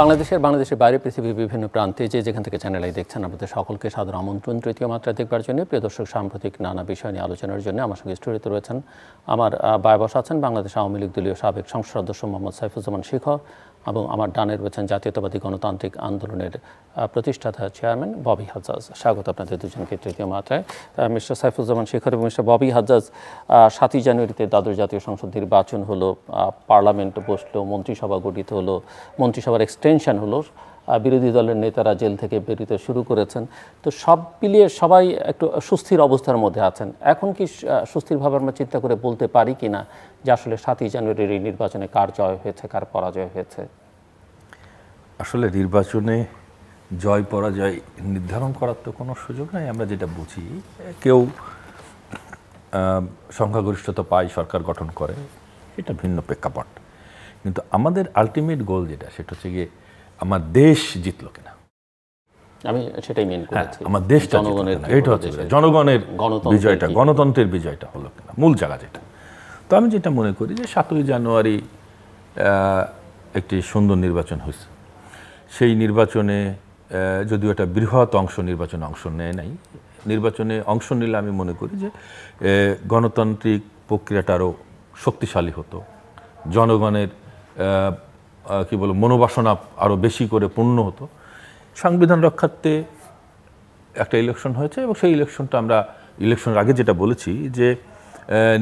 বাংলাদেশের বাংলাদেশের বাইরে পৃথিবীর বিভিন্ন প্রান্তে যে যেখান থেকে চ্যানেলে দেখছেন আমাদের সকলকে সাদর আমন্ত্রণ তৃতীয় মাত্রা দেখবার জন্য প্রিয় দর্শক সাম্প্রতিক নানা বিষয় নিয়ে আলোচনার জন্য আমার সঙ্গে স্টুডিওতে রয়েছেন আমার বায়বস আছেন বাংলাদেশ আওয়ামী লীগ দলীয় সাবেক সংসদ সদস্য মোহাম্মদ সাইফুজ্জামান শিখ এবং আমার ডানের রয়েছেন জাতীয়তাবাদী গণতান্ত্রিক আন্দোলনের প্রতিষ্ঠাতা চেয়ারম্যান ববি হাজাজ স্বাগত আপনাদের দুজনকে তৃতীয় মাত্রায় মিস্টার সাইফুজ্জামান শেখর এবং মিস্টার ববি হাজাজ সাতই জানুয়ারিতে দ্বাদশ জাতীয় সংসদ নির্বাচন হলো পার্লামেন্ট বসলো মন্ত্রিসভা গঠিত হলো মন্ত্রিসভার এক্সটেনশন হলো বিরোধী দলের নেতারা জেল থেকে বেরোতে শুরু করেছেন তো সব মিলিয়ে সবাই একটু সুস্থির অবস্থার মধ্যে আছেন এখন কি সুস্থিরভাবে আমরা চিন্তা করে বলতে পারি কি না যে আসলে সাতই জানুয়ারির এই নির্বাচনে কার জয় হয়েছে কার পরাজয় হয়েছে আসলে নির্বাচনে জয় পরাজয় নির্ধারণ করার তো কোনো সুযোগ নাই আমরা যেটা বুঝি কেউ সংখ্যাগরিষ্ঠতা পায় সরকার গঠন করে এটা ভিন্ন প্রেক্ষাপট কিন্তু আমাদের আলটিমেট গোল যেটা সেটা হচ্ছে গিয়ে আমার দেশ জিতলো কিনা আমি সেটাই মেন হ্যাঁ, করেছি আমার দেশ জনগণের এটা হচ্ছে জনগণের বিজয়টা গণতন্ত্রের বিজয়টা হলো কিনা মূল জায়গা যেটা তো আমি যেটা মনে করি যে সাতই জানুয়ারি একটি সুন্দর নির্বাচন হয়েছে সেই নির্বাচনে যদিও একটা বৃহৎ অংশ নির্বাচনে অংশ নেয় নাই নির্বাচনে অংশ নিলে আমি মনে করি যে গণতান্ত্রিক প্রক্রিয়াটা আরও শক্তিশালী হতো জনগণের কি বলবো মনোবাসনা আরও বেশি করে পূর্ণ হতো সংবিধান রক্ষার্থে একটা ইলেকশন হয়েছে এবং সেই ইলেকশনটা আমরা ইলেকশনের আগে যেটা বলেছি যে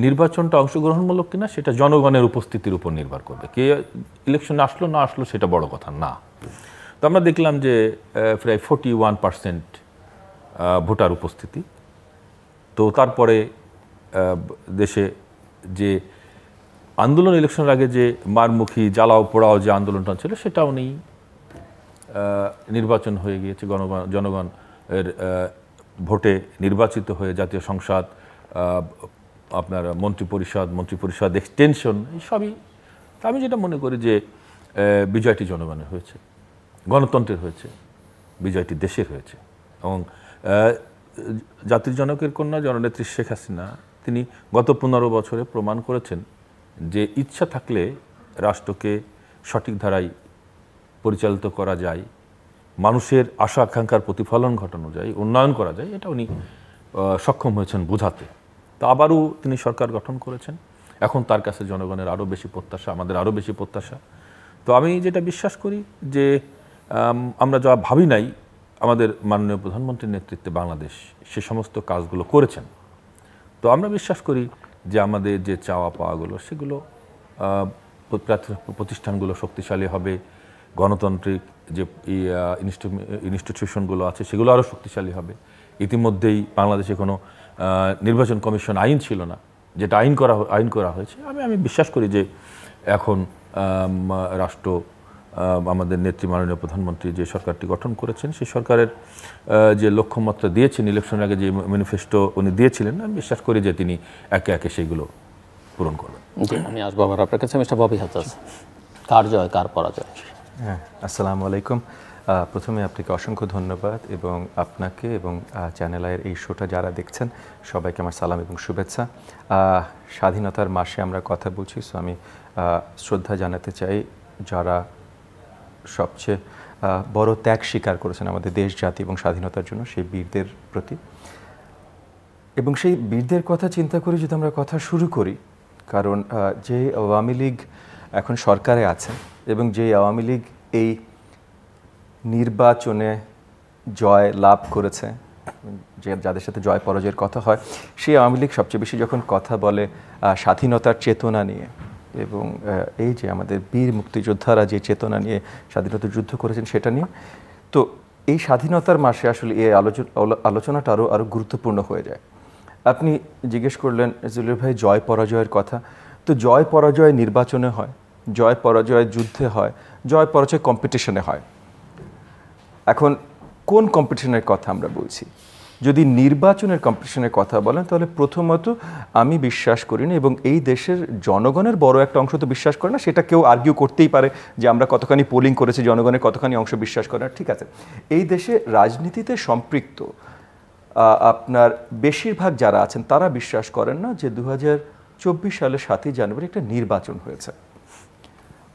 নির্বাচনটা অংশগ্রহণমূলক কিনা সেটা জনগণের উপস্থিতির উপর নির্ভর করবে কে ইলেকশন আসলো না আসলো সেটা বড় কথা না তো আমরা দেখলাম যে প্রায় ফোর্টি ওয়ান পার্সেন্ট ভোটার উপস্থিতি তো তারপরে দেশে যে আন্দোলন ইলেকশনের আগে যে মারমুখী জ্বালাও পোড়াও যে আন্দোলনটা ছিল সেটাও নেই নির্বাচন হয়ে গিয়েছে গণগণ জনগণ এর ভোটে নির্বাচিত হয়ে জাতীয় সংসদ আপনার মন্ত্রী পরিষদ মন্ত্রী পরিষদ এক্সটেনশন এই সবই আমি যেটা মনে করি যে বিজয়টি জনগণের হয়েছে গণতন্ত্রের হয়েছে বিজয়টি দেশের হয়েছে এবং জাতির জনকের কন্যা জননেত্রী শেখ হাসিনা তিনি গত পনেরো বছরে প্রমাণ করেছেন যে ইচ্ছা থাকলে রাষ্ট্রকে সঠিক ধারায় পরিচালিত করা যায় মানুষের আশা আকাঙ্ক্ষার প্রতিফলন ঘটানো যায় উন্নয়ন করা যায় এটা উনি সক্ষম হয়েছেন বোঝাতে তা আবারও তিনি সরকার গঠন করেছেন এখন তার কাছে জনগণের আরও বেশি প্রত্যাশা আমাদের আরও বেশি প্রত্যাশা তো আমি যেটা বিশ্বাস করি যে আমরা যা ভাবি নাই আমাদের মাননীয় প্রধানমন্ত্রীর নেতৃত্বে বাংলাদেশ সে সমস্ত কাজগুলো করেছেন তো আমরা বিশ্বাস করি যে আমাদের যে চাওয়া পাওয়াগুলো সেগুলো প্রতিষ্ঠানগুলো শক্তিশালী হবে গণতান্ত্রিক যে ইনস্টিটিউশনগুলো আছে সেগুলো আরও শক্তিশালী হবে ইতিমধ্যেই বাংলাদেশে কোনো নির্বাচন কমিশন আইন ছিল না যেটা আইন করা আইন করা হয়েছে আমি আমি বিশ্বাস করি যে এখন রাষ্ট্র আমাদের নেত্রী মাননীয় প্রধানমন্ত্রী যে সরকারটি গঠন করেছেন সেই সরকারের যে লক্ষ্যমাত্রা দিয়েছেন ইলেকশনের আগে যে ম্যানিফেস্টো উনি দিয়েছিলেন আমি বিশ্বাস করি যে তিনি একে একে সেইগুলো পূরণ করবেন আমি আসবো আবার আপনার কাছে মিস্টার ববি হাতাস কার জয় কার পরাজয় হ্যাঁ আসসালামু আলাইকুম প্রথমে আপনাকে অসংখ্য ধন্যবাদ এবং আপনাকে এবং চ্যানেল আয়ের এই শোটা যারা দেখছেন সবাইকে আমার সালাম এবং শুভেচ্ছা স্বাধীনতার মাসে আমরা কথা বলছি সো আমি শ্রদ্ধা জানাতে চাই যারা সবচেয়ে বড় ত্যাগ স্বীকার করেছেন আমাদের দেশ জাতি এবং স্বাধীনতার জন্য সেই বীরদের প্রতি এবং সেই বীরদের কথা চিন্তা করে যদি আমরা কথা শুরু করি কারণ যে আওয়ামী লীগ এখন সরকারে আছে এবং যে আওয়ামী লীগ এই নির্বাচনে জয় লাভ করেছে যে যাদের সাথে জয় পরাজয়ের কথা হয় সেই আওয়ামী লীগ সবচেয়ে বেশি যখন কথা বলে স্বাধীনতার চেতনা নিয়ে এবং এই যে আমাদের বীর মুক্তিযোদ্ধারা যে চেতনা নিয়ে স্বাধীনতা যুদ্ধ করেছেন সেটা নিয়ে তো এই স্বাধীনতার মাসে আসলে এই আলোচনাটা আরও আরও গুরুত্বপূর্ণ হয়ে যায় আপনি জিজ্ঞেস করলেন জুলির ভাই জয় পরাজয়ের কথা তো জয় পরাজয় নির্বাচনে হয় জয় পরাজয় যুদ্ধে হয় জয় পরাজয় কম্পিটিশনে হয় এখন কোন কম্পিটিশনের কথা আমরা বলছি যদি নির্বাচনের কম্পিটিশনের কথা বলেন তাহলে প্রথমত আমি বিশ্বাস করি না এবং এই দেশের জনগণের বড় একটা অংশ তো বিশ্বাস করে না সেটা কেউ আর্গিউ করতেই পারে যে আমরা কতখানি পোলিং করেছি জনগণের কতখানি অংশ বিশ্বাস করে না ঠিক আছে এই দেশে রাজনীতিতে সম্পৃক্ত আপনার বেশিরভাগ যারা আছেন তারা বিশ্বাস করেন না যে দু চব্বিশ সালে সাতই জানুয়ারি একটা নির্বাচন হয়েছে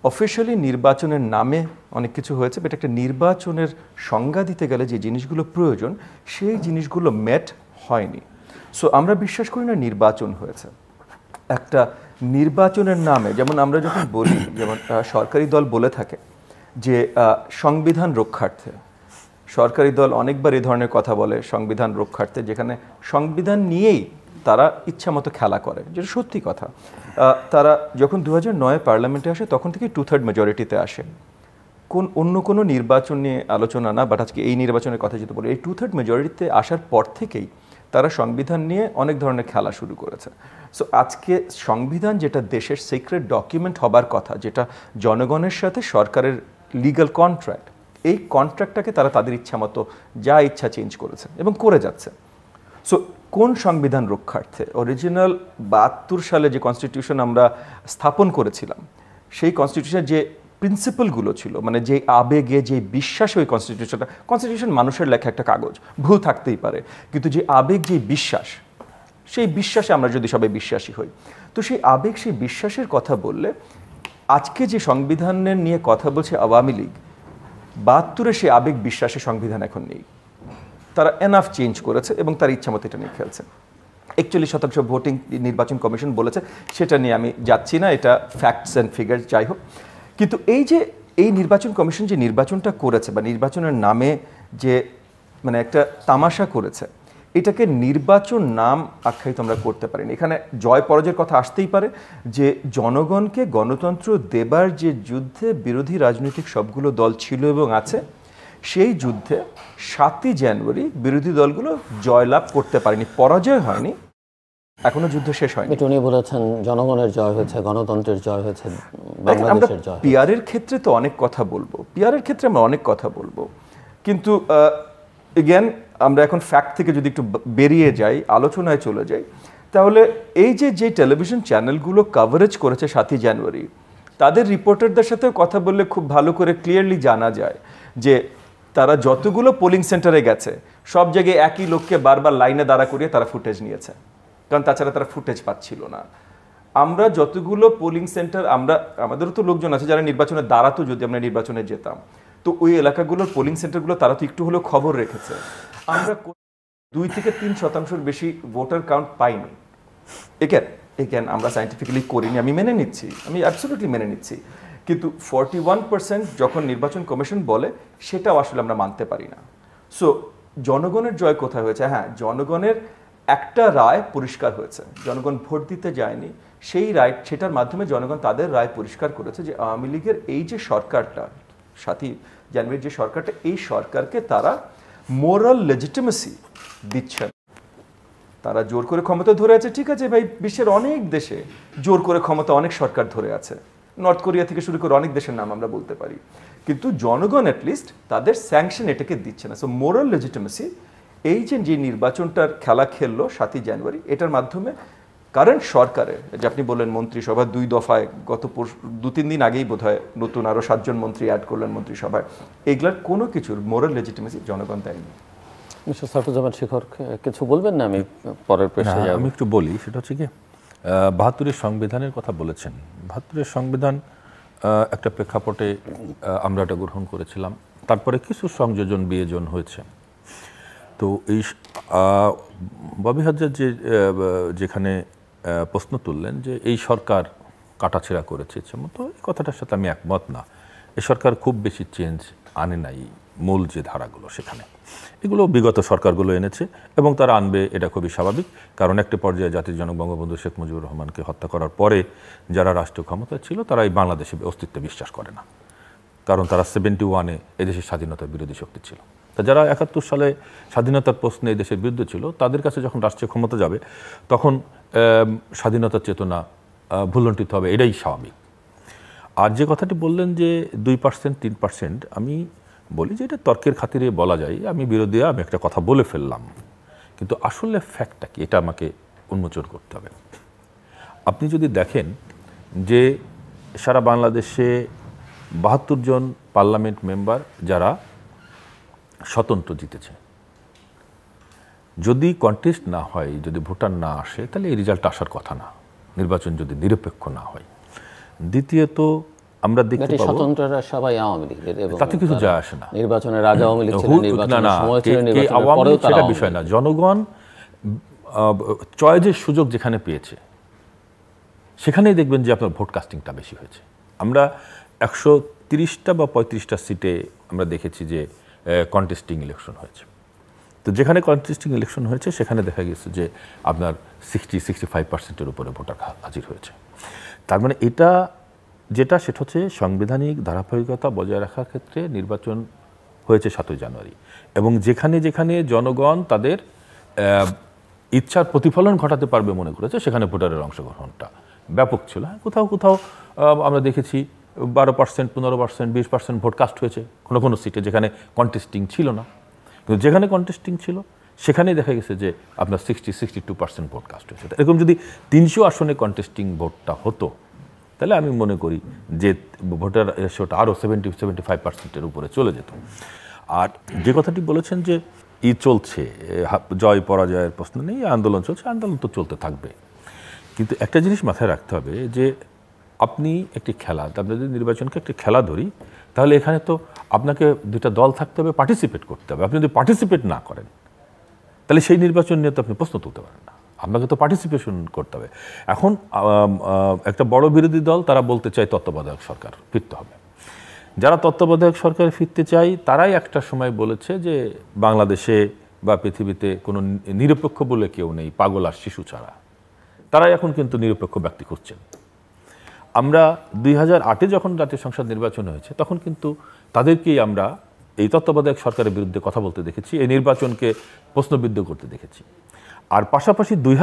অফিসিয়ালি নির্বাচনের নামে অনেক কিছু হয়েছে বাট একটা নির্বাচনের সংজ্ঞা দিতে গেলে যে জিনিসগুলো প্রয়োজন সেই জিনিসগুলো মেট হয়নি সো আমরা বিশ্বাস করি না নির্বাচন হয়েছে একটা নির্বাচনের নামে যেমন আমরা যখন বলি যেমন সরকারি দল বলে থাকে যে সংবিধান রক্ষার্থে সরকারি দল অনেকবার এ ধরনের কথা বলে সংবিধান রক্ষার্থে যেখানে সংবিধান নিয়েই তারা ইচ্ছামতো খেলা করে যেটা সত্যি কথা তারা যখন দু হাজার নয় পার্লামেন্টে আসে তখন থেকে টু থার্ড মেজরিটিতে আসে কোন অন্য কোনো নির্বাচন নিয়ে আলোচনা না বাট আজকে এই নির্বাচনের কথা যদি বলি এই টু থার্ড মেজরিটিতে আসার পর থেকেই তারা সংবিধান নিয়ে অনেক ধরনের খেলা শুরু করেছে সো আজকে সংবিধান যেটা দেশের সিক্রেট ডকুমেন্ট হবার কথা যেটা জনগণের সাথে সরকারের লিগাল কন্ট্রাক্ট এই কন্ট্রাক্টটাকে তারা তাদের ইচ্ছা মতো যা ইচ্ছা চেঞ্জ করেছে এবং করে যাচ্ছে সো কোন সংবিধান রক্ষার্থে অরিজিনাল বাহাত্তর সালে যে কনস্টিটিউশন আমরা স্থাপন করেছিলাম সেই কনস্টিটিউশনের যে প্রিন্সিপালগুলো ছিল মানে যে আবেগে যে বিশ্বাস ওই কনস্টিটিউশনটা কনস্টিটিউশন মানুষের লেখা একটা কাগজ ভুল থাকতেই পারে কিন্তু যে আবেগ যে বিশ্বাস সেই বিশ্বাসে আমরা যদি সবাই বিশ্বাসী হই তো সেই আবেগ সেই বিশ্বাসের কথা বললে আজকে যে সংবিধানের নিয়ে কথা বলছে আওয়ামী লীগ বাহাত্তরে সেই আবেগ বিশ্বাসে সংবিধান এখন নেই তারা এনাফ চেঞ্জ করেছে এবং তার মতো এটা নিয়ে খেলছে একচল্লিশ শতাংশ ভোটিং নির্বাচন কমিশন বলেছে সেটা নিয়ে আমি যাচ্ছি না এটা ফ্যাক্টস অ্যান্ড ফিগার যাই হোক কিন্তু এই যে এই নির্বাচন কমিশন যে নির্বাচনটা করেছে বা নির্বাচনের নামে যে মানে একটা তামাশা করেছে এটাকে নির্বাচন নাম আখ্যায়িত আমরা করতে পারিনি এখানে জয় পরাজয়ের কথা আসতেই পারে যে জনগণকে গণতন্ত্র দেবার যে যুদ্ধে বিরোধী রাজনৈতিক সবগুলো দল ছিল এবং আছে সেই যুদ্ধে সাতই জানুয়ারি বিরোধী দলগুলো জয়লাভ করতে পারেনি পরাজয় হয়নি এখনো যুদ্ধ শেষ হয়নি উনি বলেছেন জনগণের জয় হয়েছে গণতন্ত্রের জয় হয়েছে পিয়ারের ক্ষেত্রে তো অনেক কথা বলবো পিয়ারের ক্ষেত্রে আমরা অনেক কথা বলবো কিন্তু এগেন আমরা এখন ফ্যাক্ট থেকে যদি একটু বেরিয়ে যাই আলোচনায় চলে যাই তাহলে এই যে যে টেলিভিশন চ্যানেলগুলো কভারেজ করেছে সাতই জানুয়ারি তাদের রিপোর্টারদের সাথেও কথা বললে খুব ভালো করে ক্লিয়ারলি জানা যায় যে তারা যতগুলো পোলিং সেন্টারে গেছে সব জায়গায় একই লোককে বারবার লাইনে দাঁড়া করিয়ে তারা ফুটেজ নিয়েছে কারণ তাছাড়া তারা ফুটেজ পাচ্ছিল না আমরা যতগুলো পোলিং সেন্টার আমরা আমাদেরও তো লোকজন আছে যারা নির্বাচনে দাঁড়াতো যদি আমরা নির্বাচনে যেতাম তো ওই এলাকাগুলোর পোলিং সেন্টারগুলো তারা তো একটু হলেও খবর রেখেছে আমরা দুই থেকে তিন শতাংশের বেশি ভোটার কাউন্ট পাইনি একেন একেন আমরা সাইন্টিফিক্যালি করিনি আমি মেনে নিচ্ছি আমি অ্যাবসোলুটলি মেনে নিচ্ছি কিন্তু ফর্টি ওয়ান পার্সেন্ট যখন নির্বাচন কমিশন বলে সেটাও আসলে আমরা মানতে পারি না সো জনগণের জয় কোথায় হয়েছে হ্যাঁ জনগণের একটা রায় পরিষ্কার হয়েছে জনগণ ভোট দিতে যায়নি সেই রায় সেটার মাধ্যমে জনগণ তাদের রায় পরিষ্কার করেছে যে আওয়ামী লীগের এই যে সরকারটা সাথী জানবির যে সরকারটা এই সরকারকে তারা মোরাল লেজিটিমেসি দিচ্ছেন তারা জোর করে ক্ষমতা ধরে আছে ঠিক আছে ভাই বিশ্বের অনেক দেশে জোর করে ক্ষমতা অনেক সরকার ধরে আছে নর্থ কোরিয়া থেকে শুরু করে অনেক দেশের নাম আমরা বলতে পারি কিন্তু জনগণ অ্যাটলিস্ট তাদের স্যাংশন এটাকে দিচ্ছে না সো মোরাল লেজিটিমেসি এই যে যে নির্বাচনটার খেলা খেললো সাতই জানুয়ারি এটার মাধ্যমে কারেন্ট সরকারের যে আপনি বললেন মন্ত্রিসভা দুই দফায় গত দু তিন দিন আগেই বোধ হয় নতুন আরও সাতজন মন্ত্রী অ্যাড করলেন মন্ত্রিসভায় এগুলার কোনো কিছুর মোরাল লেজিটিমেসি জনগণ দেয়নি মিস্টার সারফুজ্জামান শেখর কিছু বলবেন না আমি পরের প্রশ্নে আমি একটু বলি সেটা হচ্ছে কি বাহাত্তরের সংবিধানের কথা বলেছেন বাহাত্তরের সংবিধান একটা প্রেক্ষাপটে আমরা এটা গ্রহণ করেছিলাম তারপরে কিছু সংযোজন বিয়োজন হয়েছে তো এই ববি হাজার যে যেখানে প্রশ্ন তুললেন যে এই সরকার কাটাছেড়া করেছে মতো এই কথাটার সাথে আমি একমত না এ সরকার খুব বেশি চেঞ্জ আনে নাই মূল যে ধারাগুলো সেখানে এগুলো বিগত সরকারগুলো এনেছে এবং তারা আনবে এটা খুবই স্বাভাবিক কারণ একটি পর্যায়ে জাতির জনক বঙ্গবন্ধু শেখ মুজিবুর রহমানকে হত্যা করার পরে যারা রাষ্ট্র ক্ষমতায় ছিল তারা এই বাংলাদেশে অস্তিত্বে বিশ্বাস করে না কারণ তারা সেভেন্টি ওয়ানে এদেশের স্বাধীনতার বিরোধী শক্তি ছিল তা যারা একাত্তর সালে স্বাধীনতার প্রশ্নে এই দেশের বিরুদ্ধে ছিল তাদের কাছে যখন রাষ্ট্রীয় ক্ষমতা যাবে তখন স্বাধীনতার চেতনা ভুলন্টিত হবে এটাই স্বাভাবিক আর যে কথাটি বললেন যে দুই পার্সেন্ট তিন পার্সেন্ট আমি বলি যে এটা তর্কের খাতিরে বলা যায় আমি বিরোধী আমি একটা কথা বলে ফেললাম কিন্তু আসলে ফ্যাক্টটা কি এটা আমাকে উন্মোচন করতে হবে আপনি যদি দেখেন যে সারা বাংলাদেশে বাহাত্তর জন পার্লামেন্ট মেম্বার যারা স্বতন্ত্র জিতেছে যদি কন্টেস্ট না হয় যদি ভোটার না আসে তাহলে এই রেজাল্ট আসার কথা না নির্বাচন যদি নিরপেক্ষ না হয় দ্বিতীয়ত আমরা দেখতে পাবো স্বতন্ত্ররা সবাই আওয়ামী লীগের এবং তাতে কিছু যায় আসে না নির্বাচনে রাজা আওয়ামী লীগ নির্বাচনের সময় নির্বাচনের সেটা বিষয় না জনগণ চয়েজের সুযোগ যেখানে পেয়েছে সেখানেই দেখবেন যে আপনার ভোট কাস্টিংটা বেশি হয়েছে আমরা একশো তিরিশটা বা পঁয়ত্রিশটা সিটে আমরা দেখেছি যে কন্টেস্টিং ইলেকশন হয়েছে তো যেখানে কন্টেস্টিং ইলেকশন হয়েছে সেখানে দেখা গেছে যে আপনার সিক্সটি সিক্সটি ফাইভ পার্সেন্টের উপরে ভোটার হাজির হয়েছে তার মানে এটা যেটা সেটা হচ্ছে সাংবিধানিক ধারাবাহিকতা বজায় রাখার ক্ষেত্রে নির্বাচন হয়েছে সাতই জানুয়ারি এবং যেখানে যেখানে জনগণ তাদের ইচ্ছার প্রতিফলন ঘটাতে পারবে মনে করেছে সেখানে ভোটারের অংশগ্রহণটা ব্যাপক ছিল হ্যাঁ কোথাও কোথাও আমরা দেখেছি বারো পার্সেন্ট পনেরো পার্সেন্ট বিশ পার্সেন্ট ভোট কাস্ট হয়েছে কোনো কোনো সিটে যেখানে কন্টেস্টিং ছিল না কিন্তু যেখানে কন্টেস্টিং ছিল সেখানে দেখা গেছে যে আপনার sixty sixty two percent vote cast হয়েছে এরকম যদি তিনশো আসনে কন্টেস্টিং ভোটটা হতো তাহলে আমি মনে করি যে ভোটার রেশিওটা আরও সেভেন্টি সেভেন্টি ফাইভ পার্সেন্টের উপরে চলে যেত আর যে কথাটি বলেছেন যে ই চলছে জয় পরাজয়ের প্রশ্ন নেই আন্দোলন চলছে আন্দোলন তো চলতে থাকবে কিন্তু একটা জিনিস মাথায় রাখতে হবে যে আপনি একটি খেলা আমরা যদি নির্বাচনকে একটি খেলা ধরি তাহলে এখানে তো আপনাকে দুটা দল থাকতে হবে পার্টিসিপেট করতে হবে আপনি যদি পার্টিসিপেট না করেন তাহলে সেই নির্বাচন নিয়ে তো আপনি প্রশ্ন তুলতে পারেন না আপনাকে তো পার্টিসিপেশন করতে হবে এখন একটা বড় বিরোধী দল তারা বলতে চায় তত্ত্বাবধায়ক সরকার ফিরতে হবে যারা তত্ত্বাবধায়ক সরকারে ফিরতে চাই তারাই একটা সময় বলেছে যে বাংলাদেশে বা পৃথিবীতে কোনো নিরপেক্ষ বলে কেউ নেই পাগল আর শিশু ছাড়া তারাই এখন কিন্তু নিরপেক্ষ ব্যক্তি খুঁজছেন আমরা দুই হাজার আটে যখন জাতীয় সংসদ নির্বাচন হয়েছে তখন কিন্তু তাদেরকেই আমরা এই তত্ত্বাবধায়ক সরকারের বিরুদ্ধে কথা বলতে দেখেছি এই নির্বাচনকে প্রশ্নবিদ্ধ করতে দেখেছি আর পাশাপাশি দুই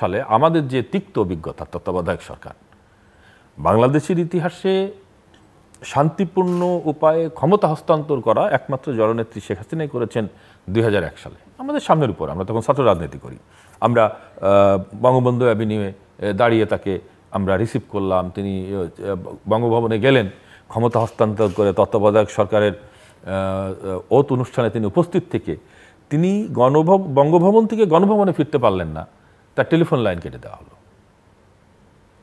সালে আমাদের যে তিক্ত অভিজ্ঞতা তত্ত্বাবধায়ক সরকার বাংলাদেশের ইতিহাসে শান্তিপূর্ণ উপায়ে ক্ষমতা হস্তান্তর করা একমাত্র জননেত্রী শেখ হাসিনাই করেছেন দুই সালে আমাদের সামনের উপর আমরা তখন ছাত্র রাজনীতি করি আমরা বঙ্গবন্ধু অ্যাভিনিউয়ে দাঁড়িয়ে তাকে আমরা রিসিভ করলাম তিনি বঙ্গভবনে গেলেন ক্ষমতা হস্তান্তর করে তত্ত্বাবধায়ক সরকারের ওত অনুষ্ঠানে তিনি উপস্থিত থেকে তিনি গণভব বঙ্গভবন থেকে গণভবনে ফিরতে পারলেন না তার টেলিফোন লাইন কেটে দেওয়া হলো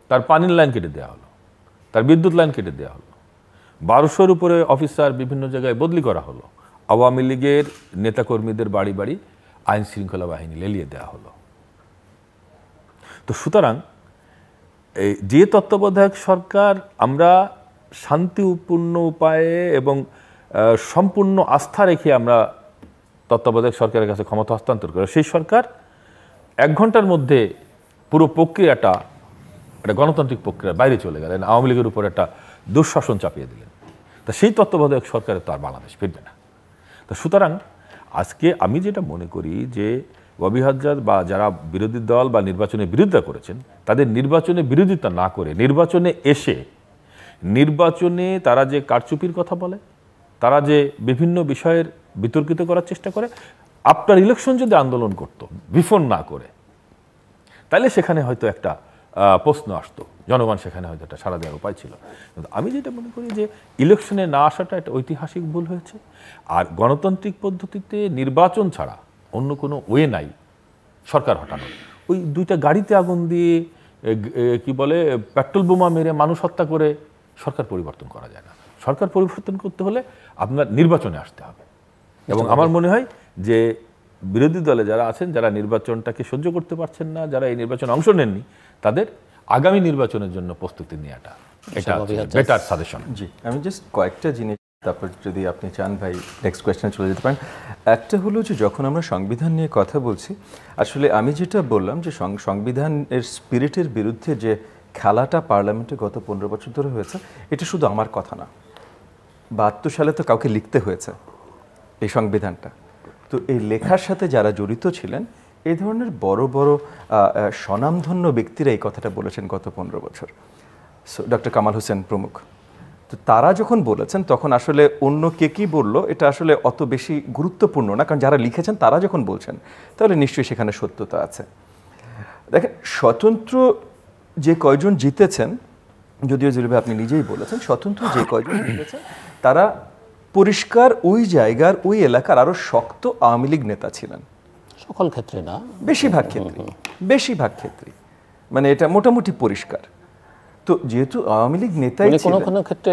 তার পানির লাইন কেটে দেওয়া হলো তার বিদ্যুৎ লাইন কেটে দেওয়া হলো বারোশোর উপরে অফিসার বিভিন্ন জায়গায় বদলি করা হলো আওয়ামী লীগের নেতাকর্মীদের বাড়ি বাড়ি আইন শৃঙ্খলা বাহিনী লেলিয়ে দেওয়া হলো তো সুতরাং এই যে তত্ত্বাবধায়ক সরকার আমরা শান্তিপূর্ণ উপায়ে এবং সম্পূর্ণ আস্থা রেখে আমরা তত্ত্বাবধায়ক সরকারের কাছে ক্ষমতা হস্তান্তর করে সেই সরকার এক ঘন্টার মধ্যে পুরো প্রক্রিয়াটা একটা গণতান্ত্রিক প্রক্রিয়ার বাইরে চলে গেলেন আওয়ামী লীগের উপর একটা দুঃশাসন চাপিয়ে দিলেন তা সেই তত্ত্বাবধায়ক সরকারে তো আর বাংলাদেশ ফিরবে না তা সুতরাং আজকে আমি যেটা মনে করি যে ববি হাজার বা যারা বিরোধী দল বা নির্বাচনে বিরোধিতা করেছেন তাদের নির্বাচনে বিরোধিতা না করে নির্বাচনে এসে নির্বাচনে তারা যে কারচুপির কথা বলে তারা যে বিভিন্ন বিষয়ের বিতর্কিত করার চেষ্টা করে আপনার ইলেকশন যদি আন্দোলন করত বিফোন না করে তাহলে সেখানে হয়তো একটা প্রশ্ন আসতো জনগণ সেখানে হয়তো একটা সারা দেওয়ার উপায় ছিল কিন্তু আমি যেটা মনে করি যে ইলেকশনে না আসাটা একটা ঐতিহাসিক ভুল হয়েছে আর গণতান্ত্রিক পদ্ধতিতে নির্বাচন ছাড়া অন্য কোনো ওয়ে নাই সরকার হটানো ওই দুইটা গাড়িতে আগুন দিয়ে কি বলে পেট্রোল বোমা মেরে মানুষ হত্যা করে সরকার পরিবর্তন করা যায় না সরকার পরিবর্তন করতে হলে আপনার নির্বাচনে আসতে হবে এবং আমার মনে হয় যে বিরোধী দলে যারা আছেন যারা নির্বাচনটাকে সহ্য করতে পারছেন না যারা এই নির্বাচনে অংশ নেননি তাদের আগামী নির্বাচনের জন্য প্রস্তুতি নেওয়াটা এটা বেটার সাজেশন জি আমি জাস্ট কয়েকটা জিনিস তারপর যদি আপনি চান ভাই নেক্সট কোয়েশ্চেনে চলে যেতে পারেন একটা হলো যে যখন আমরা সংবিধান নিয়ে কথা বলছি আসলে আমি যেটা বললাম যে সংবিধানের স্পিরিটের বিরুদ্ধে যে খেলাটা পার্লামেন্টে গত পনেরো বছর ধরে হয়েছে এটা শুধু আমার কথা না বাহাত্তর সালে তো কাউকে লিখতে হয়েছে এই সংবিধানটা তো এই লেখার সাথে যারা জড়িত ছিলেন এই ধরনের বড় বড় স্বনামধন্য ব্যক্তিরা এই কথাটা বলেছেন গত পনেরো বছর ডক্টর কামাল হোসেন প্রমুখ তো তারা যখন বলেছেন তখন আসলে অন্য কে কী বলল এটা আসলে অত বেশি গুরুত্বপূর্ণ না কারণ যারা লিখেছেন তারা যখন বলছেন তাহলে নিশ্চয়ই সেখানে সত্যতা আছে দেখেন স্বতন্ত্র যে কয়জন জিতেছেন যদিও যেভাবে আপনি নিজেই বলেছেন স্বতন্ত্র যে কয়জন জিতেছেন তারা পরিষ্কার ওই জায়গার ওই এলাকার আরো শক্ত আওয়ামী লীগ নেতা ছিলেন সকল ক্ষেত্রে না বেশিরভাগ ক্ষেত্রে বেশিরভাগ ক্ষেত্রে মানে এটা মোটামুটি পরিষ্কার তো যেহেতু আওয়ামী লীগ নেতাই কোনো কোনো ক্ষেত্রে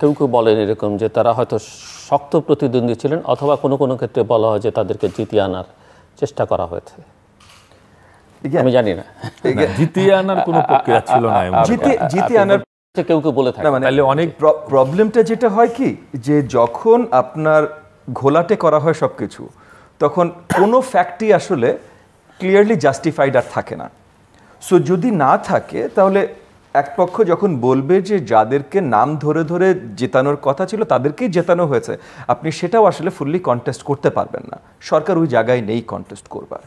কেউ কেউ বলেন এরকম যে তারা হয়তো শক্ত প্রতিদ্বন্দ্বী ছিলেন অথবা কোনো কোনো ক্ষেত্রে বলা হয় যে তাদেরকে জিতিয়ে আনার চেষ্টা করা হয়েছে আমি জানি না জিতিয়ে আনার কোনো প্রক্রিয়া ছিল না জিতে জিতে আনার কেউ কেউ বলে থাকে মানে তাহলে অনেক প্রবলেমটা যেটা হয় কি যে যখন আপনার ঘোলাটে করা হয় সব কিছু তখন কোনো ফ্যাক্টই আসলে ক্লিয়ারলি জাস্টিফাইড আর থাকে না সো যদি না থাকে তাহলে এক পক্ষ যখন বলবে যে যাদেরকে নাম ধরে ধরে জেতানোর কথা ছিল তাদেরকেই জেতানো হয়েছে আপনি সেটাও আসলে ফুললি কন্টেস্ট করতে পারবেন না সরকার ওই জায়গায় নেই কন্টেস্ট করবার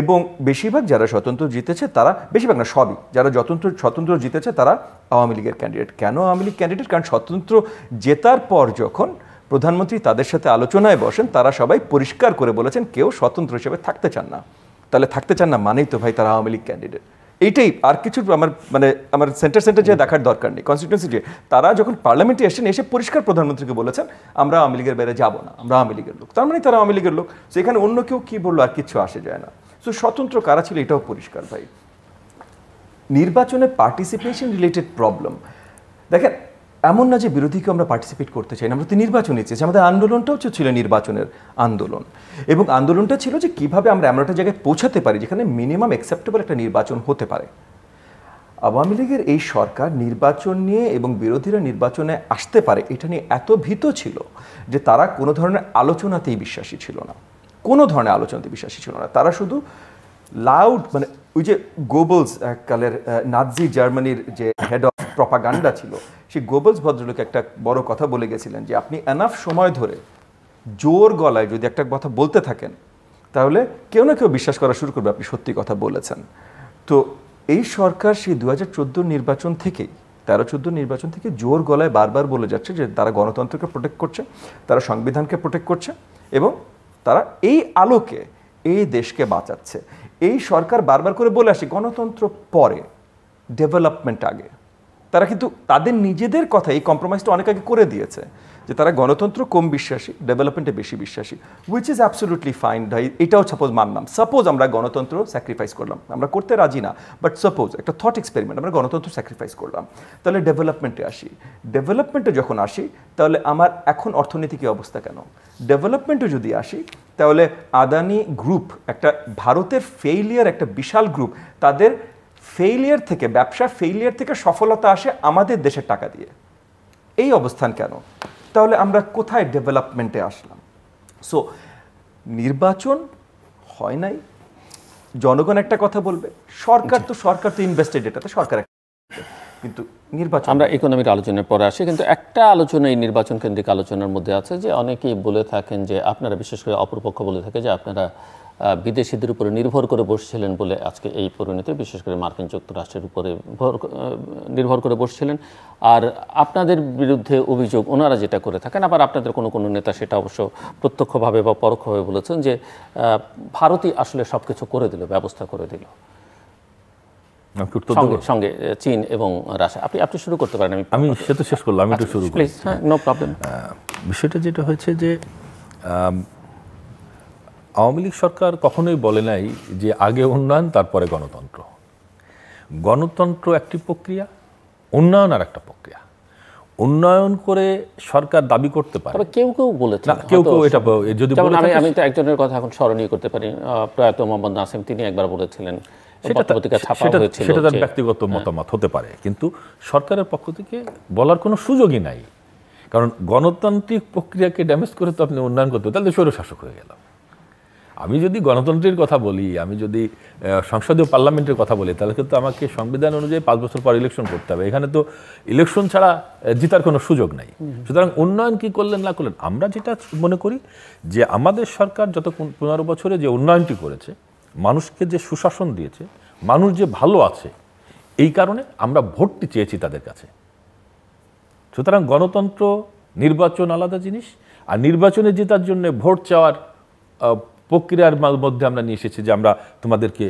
এবং বেশিরভাগ যারা স্বতন্ত্র জিতেছে তারা বেশিরভাগ না সবই যারা যতন্ত্র স্বতন্ত্র জিতেছে তারা আওয়ামী লীগের ক্যান্ডিডেট কেন আওয়ামী লীগ ক্যান্ডিডেট কারণ স্বতন্ত্র জেতার পর যখন প্রধানমন্ত্রী তাদের সাথে আলোচনায় বসেন তারা সবাই পরিষ্কার করে বলেছেন কেউ স্বতন্ত্র হিসেবে থাকতে চান না তাহলে থাকতে চান না মানেই তো ভাই তারা আওয়ামী লীগ ক্যান্ডিডেট এইটাই আর কিছু আমার মানে আমার সেন্টার সেন্টার যে দেখার দরকার নেই কনস্টিটিউন্সি যে তারা যখন পার্লামেন্টে এসেছেন এসে পরিষ্কার প্রধানমন্ত্রীকে বলেছেন আমরা আওয়ামী লীগের বাইরে যাবো না আমরা আওয়ামী লীগের লোক তার মানে তারা আওয়ামী লীগের লোক সেখানে অন্য কেউ কী বললো আর কিছু আসে যায় না সো স্বতন্ত্র কারা ছিল এটাও পরিষ্কার ভাই নির্বাচনে পার্টিসিপেশন রিলেটেড প্রবলেম দেখেন এমন না যে বিরোধীকে আমরা পার্টিসিপেট করতে চাই না আমরা তো নির্বাচনে চেয়েছি আমাদের আন্দোলনটাও ছিল নির্বাচনের আন্দোলন এবং আন্দোলনটা ছিল যে কিভাবে আমরা এমন একটা জায়গায় পৌঁছাতে পারি যেখানে মিনিমাম অ্যাকসেপ্টেবল একটা নির্বাচন হতে পারে আওয়ামী লীগের এই সরকার নির্বাচন নিয়ে এবং বিরোধীরা নির্বাচনে আসতে পারে এটা নিয়ে এত ভীত ছিল যে তারা কোনো ধরনের আলোচনাতেই বিশ্বাসী ছিল না কোনো ধরনের আলোচনাতে বিশ্বাসী ছিল না তারা শুধু লাউড মানে ওই যে গোবলস এককালের নাজি জার্মানির যে হেড অফ প্রপাগান্ডা ছিল সেই গোবলস ভদ্রলোক একটা বড় কথা বলে গেছিলেন যে আপনি এনাফ সময় ধরে জোর গলায় যদি একটা কথা বলতে থাকেন তাহলে কেউ না কেউ বিশ্বাস করা শুরু করবে আপনি সত্যি কথা বলেছেন তো এই সরকার সেই দু হাজার নির্বাচন থেকেই তেরো চোদ্দ নির্বাচন থেকে জোর গলায় বারবার বলে যাচ্ছে যে তারা গণতন্ত্রকে প্রোটেক্ট করছে তারা সংবিধানকে প্রোটেক্ট করছে এবং তারা এই আলোকে এই দেশকে বাঁচাচ্ছে এই সরকার বারবার করে বলে আসে গণতন্ত্র পরে ডেভেলপমেন্ট আগে তারা কিন্তু তাদের নিজেদের কথা এই কম্প্রোমাইজটা অনেক আগে করে দিয়েছে যে তারা গণতন্ত্র কম বিশ্বাসী ডেভেলপমেন্টে বেশি বিশ্বাসী উইচ ইজ অ্যাবসোলুটলি ফাইন ভাই এটাও সাপোজ মানলাম সাপোজ আমরা গণতন্ত্র স্যাক্রিফাইস করলাম আমরা করতে রাজি না বাট সাপোজ একটা থট এক্সপেরিমেন্ট আমরা গণতন্ত্র স্যাক্রিফাইস করলাম তাহলে ডেভেলপমেন্টে আসি ডেভেলপমেন্টে যখন আসি তাহলে আমার এখন অর্থনীতিকে অবস্থা কেন ডেভেলপমেন্টে যদি আসি তাহলে আদানি গ্রুপ একটা ভারতের ফেইলিয়ার একটা বিশাল গ্রুপ তাদের ফেইলিয়ার থেকে ব্যবসা ফেইলিয়ার থেকে সফলতা আসে আমাদের দেশের টাকা দিয়ে এই অবস্থান কেন তাহলে আমরা কোথায় ডেভেলপমেন্টে আসলাম সো নির্বাচন হয় নাই জনগণ একটা কথা বলবে সরকার তো সরকার তো ইনভেস্টেড এটাতে সরকার কিন্তু নির্বাচন আমরা ইকোনমিক আলোচনার পরে আসি কিন্তু একটা আলোচনা এই নির্বাচন কেন্দ্রিক আলোচনার মধ্যে আছে যে অনেকেই বলে থাকেন যে আপনারা বিশেষ করে অপরপক্ষ বলে থাকে যে আপনারা বিদেশিদের উপরে নির্ভর করে বসছিলেন বলে আজকে এই পরিণতি বিশেষ করে মার্কিন যুক্তরাষ্ট্রের উপরে নির্ভর করে বসছিলেন আর আপনাদের বিরুদ্ধে অভিযোগ ওনারা যেটা করে থাকেন আবার আপনাদের কোনো কোনো নেতা সেটা অবশ্য প্রত্যক্ষভাবে বা পরোক্ষভাবে বলেছেন যে ভারতই আসলে সব কিছু করে দিল ব্যবস্থা করে দিল সঙ্গে সঙ্গে চীন এবং রাশিয়া আপনি আপনি শুরু করতে পারেন আমি আমি সেটা শেষ করলাম আমি একটু শুরু করি নো হ্যাঁ, প্রবলেম বিষয়টা যেটা হয়েছে যে আওয়ামী লীগ সরকার কখনোই বলে নাই যে আগে উন্নয়ন তারপরে গণতন্ত্র গণতন্ত্র একটি প্রক্রিয়া উন্নয়ন আর একটা প্রক্রিয়া উন্নয়ন করে সরকার দাবি করতে পারে কেউ কেউ বলেছে না কেউ কেউ এটা যদি আমি আমি তো একজনের কথা এখন স্মরণীয় করতে পারি প্রয়াত মোহাম্মদ নাসিম তিনি একবার বলেছিলেন সেটা তার ব্যক্তিগত হ্যাঁ। মতামত হতে পারে কিন্তু সরকারের পক্ষ থেকে বলার কোনো সুযোগই নাই কারণ গণতান্ত্রিক প্রক্রিয়াকে ড্যামেজ করে তো আপনি উন্নয়ন করতে তাহলে স্বৈরশাসক হয়ে গেলাম আমি যদি গণতন্ত্রের কথা বলি আমি যদি সংসদীয় পার্লামেন্টের কথা বলি তাহলে কিন্তু আমাকে সংবিধান অনুযায়ী পাঁচ বছর পর ইলেকশন করতে হবে এখানে তো ইলেকশন ছাড়া জিতার কোনো সুযোগ নাই সুতরাং উন্নয়ন কি করলেন না করলেন আমরা যেটা মনে করি যে আমাদের সরকার যত পনেরো বছরে যে উন্নয়নটি করেছে মানুষকে যে সুশাসন দিয়েছে মানুষ যে ভালো আছে এই কারণে আমরা ভোটটি চেয়েছি তাদের কাছে সুতরাং গণতন্ত্র নির্বাচন আলাদা জিনিস আর নির্বাচনে জেতার জন্য ভোট চাওয়ার প্রক্রিয়ার মধ্যে আমরা নিয়ে এসেছি যে আমরা তোমাদেরকে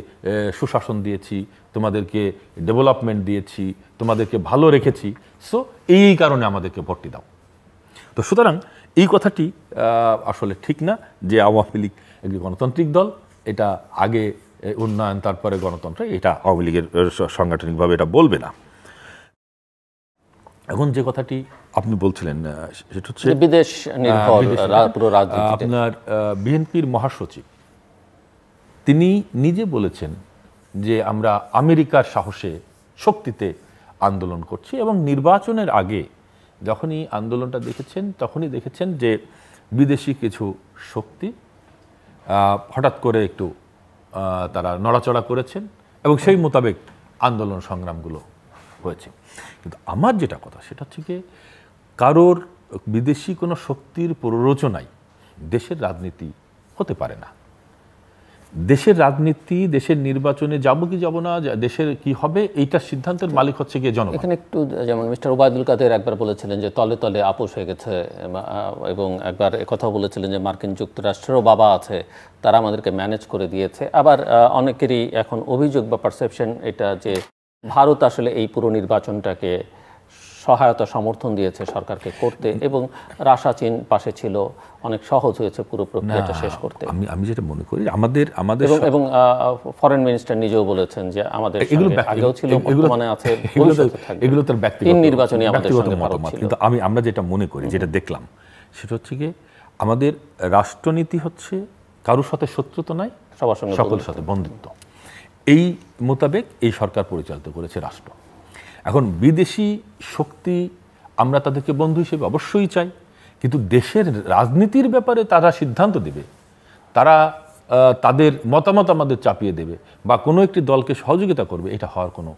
সুশাসন দিয়েছি তোমাদেরকে ডেভেলপমেন্ট দিয়েছি তোমাদেরকে ভালো রেখেছি সো এই কারণে আমাদেরকে ভর্তি দাও তো সুতরাং এই কথাটি আসলে ঠিক না যে আওয়ামী লীগ একটি গণতান্ত্রিক দল এটা আগে উন্নয়ন তারপরে গণতন্ত্র এটা আওয়ামী লীগের সাংগঠনিকভাবে এটা বলবে না এখন যে কথাটি আপনি বলছিলেন সেটা হচ্ছে বিদেশ নির্ভর আপনার বিএনপির মহাসচিব তিনি নিজে বলেছেন যে আমরা আমেরিকার সাহসে শক্তিতে আন্দোলন করছি এবং নির্বাচনের আগে যখনই আন্দোলনটা দেখেছেন তখনই দেখেছেন যে বিদেশি কিছু শক্তি হঠাৎ করে একটু তারা নড়াচড়া করেছেন এবং সেই মোতাবেক আন্দোলন সংগ্রামগুলো হয়েছে কিন্তু আমার যেটা কথা সেটা থেকে কারোর বিদেশি কোনো শক্তির প্ররোচনায় দেশের রাজনীতি হতে পারে না দেশের রাজনীতি দেশের নির্বাচনে যাব কি যাব না দেশের কি হবে এইটা সিদ্ধান্তের মালিক হচ্ছে গিয়ে জনগণ এখানে একটু যেমন মিস্টার ওবায়দুল কাদের একবার বলেছিলেন যে তলে তলে আপোষ হয়ে গেছে এবং একবার কথা বলেছিলেন যে মার্কিন যুক্তরাষ্ট্রেরও বাবা আছে তারা আমাদেরকে ম্যানেজ করে দিয়েছে আবার অনেকেরই এখন অভিযোগ বা পারসেপশন এটা যে ভারত আসলে এই পুরো নির্বাচনটাকে সহায়তা সমর্থন দিয়েছে সরকারকে করতে এবং রাশা চীন পাশে ছিল অনেক সহজ হয়েছে পুরো প্রক্রিয়াটা শেষ করতে আমি আমি যেটা মনে করি আমাদের আমাদের এবং ফরেন মিনিস্টার নিজেও বলেছেন যে আমাদের এগুলো আগেও ছিল মানে আছে এগুলো তার ব্যক্তিগত তিন নির্বাচনী আমাদের সঙ্গে মতামত কিন্তু আমি আমরা যেটা মনে করি যেটা দেখলাম সেটা হচ্ছে যে আমাদের রাষ্ট্রনীতি হচ্ছে কারোর সাথে শত্রুতা নাই সবার সঙ্গে সকলের সাথে বন্ধুত্ব এই মোতাবেক এই সরকার পরিচালিত করেছে রাষ্ট্র এখন বিদেশি শক্তি আমরা তাদেরকে বন্ধু হিসেবে অবশ্যই চাই কিন্তু দেশের রাজনীতির ব্যাপারে তারা সিদ্ধান্ত দেবে তারা তাদের মতামত আমাদের চাপিয়ে দেবে বা কোনো একটি দলকে সহযোগিতা করবে এটা হওয়ার কোনো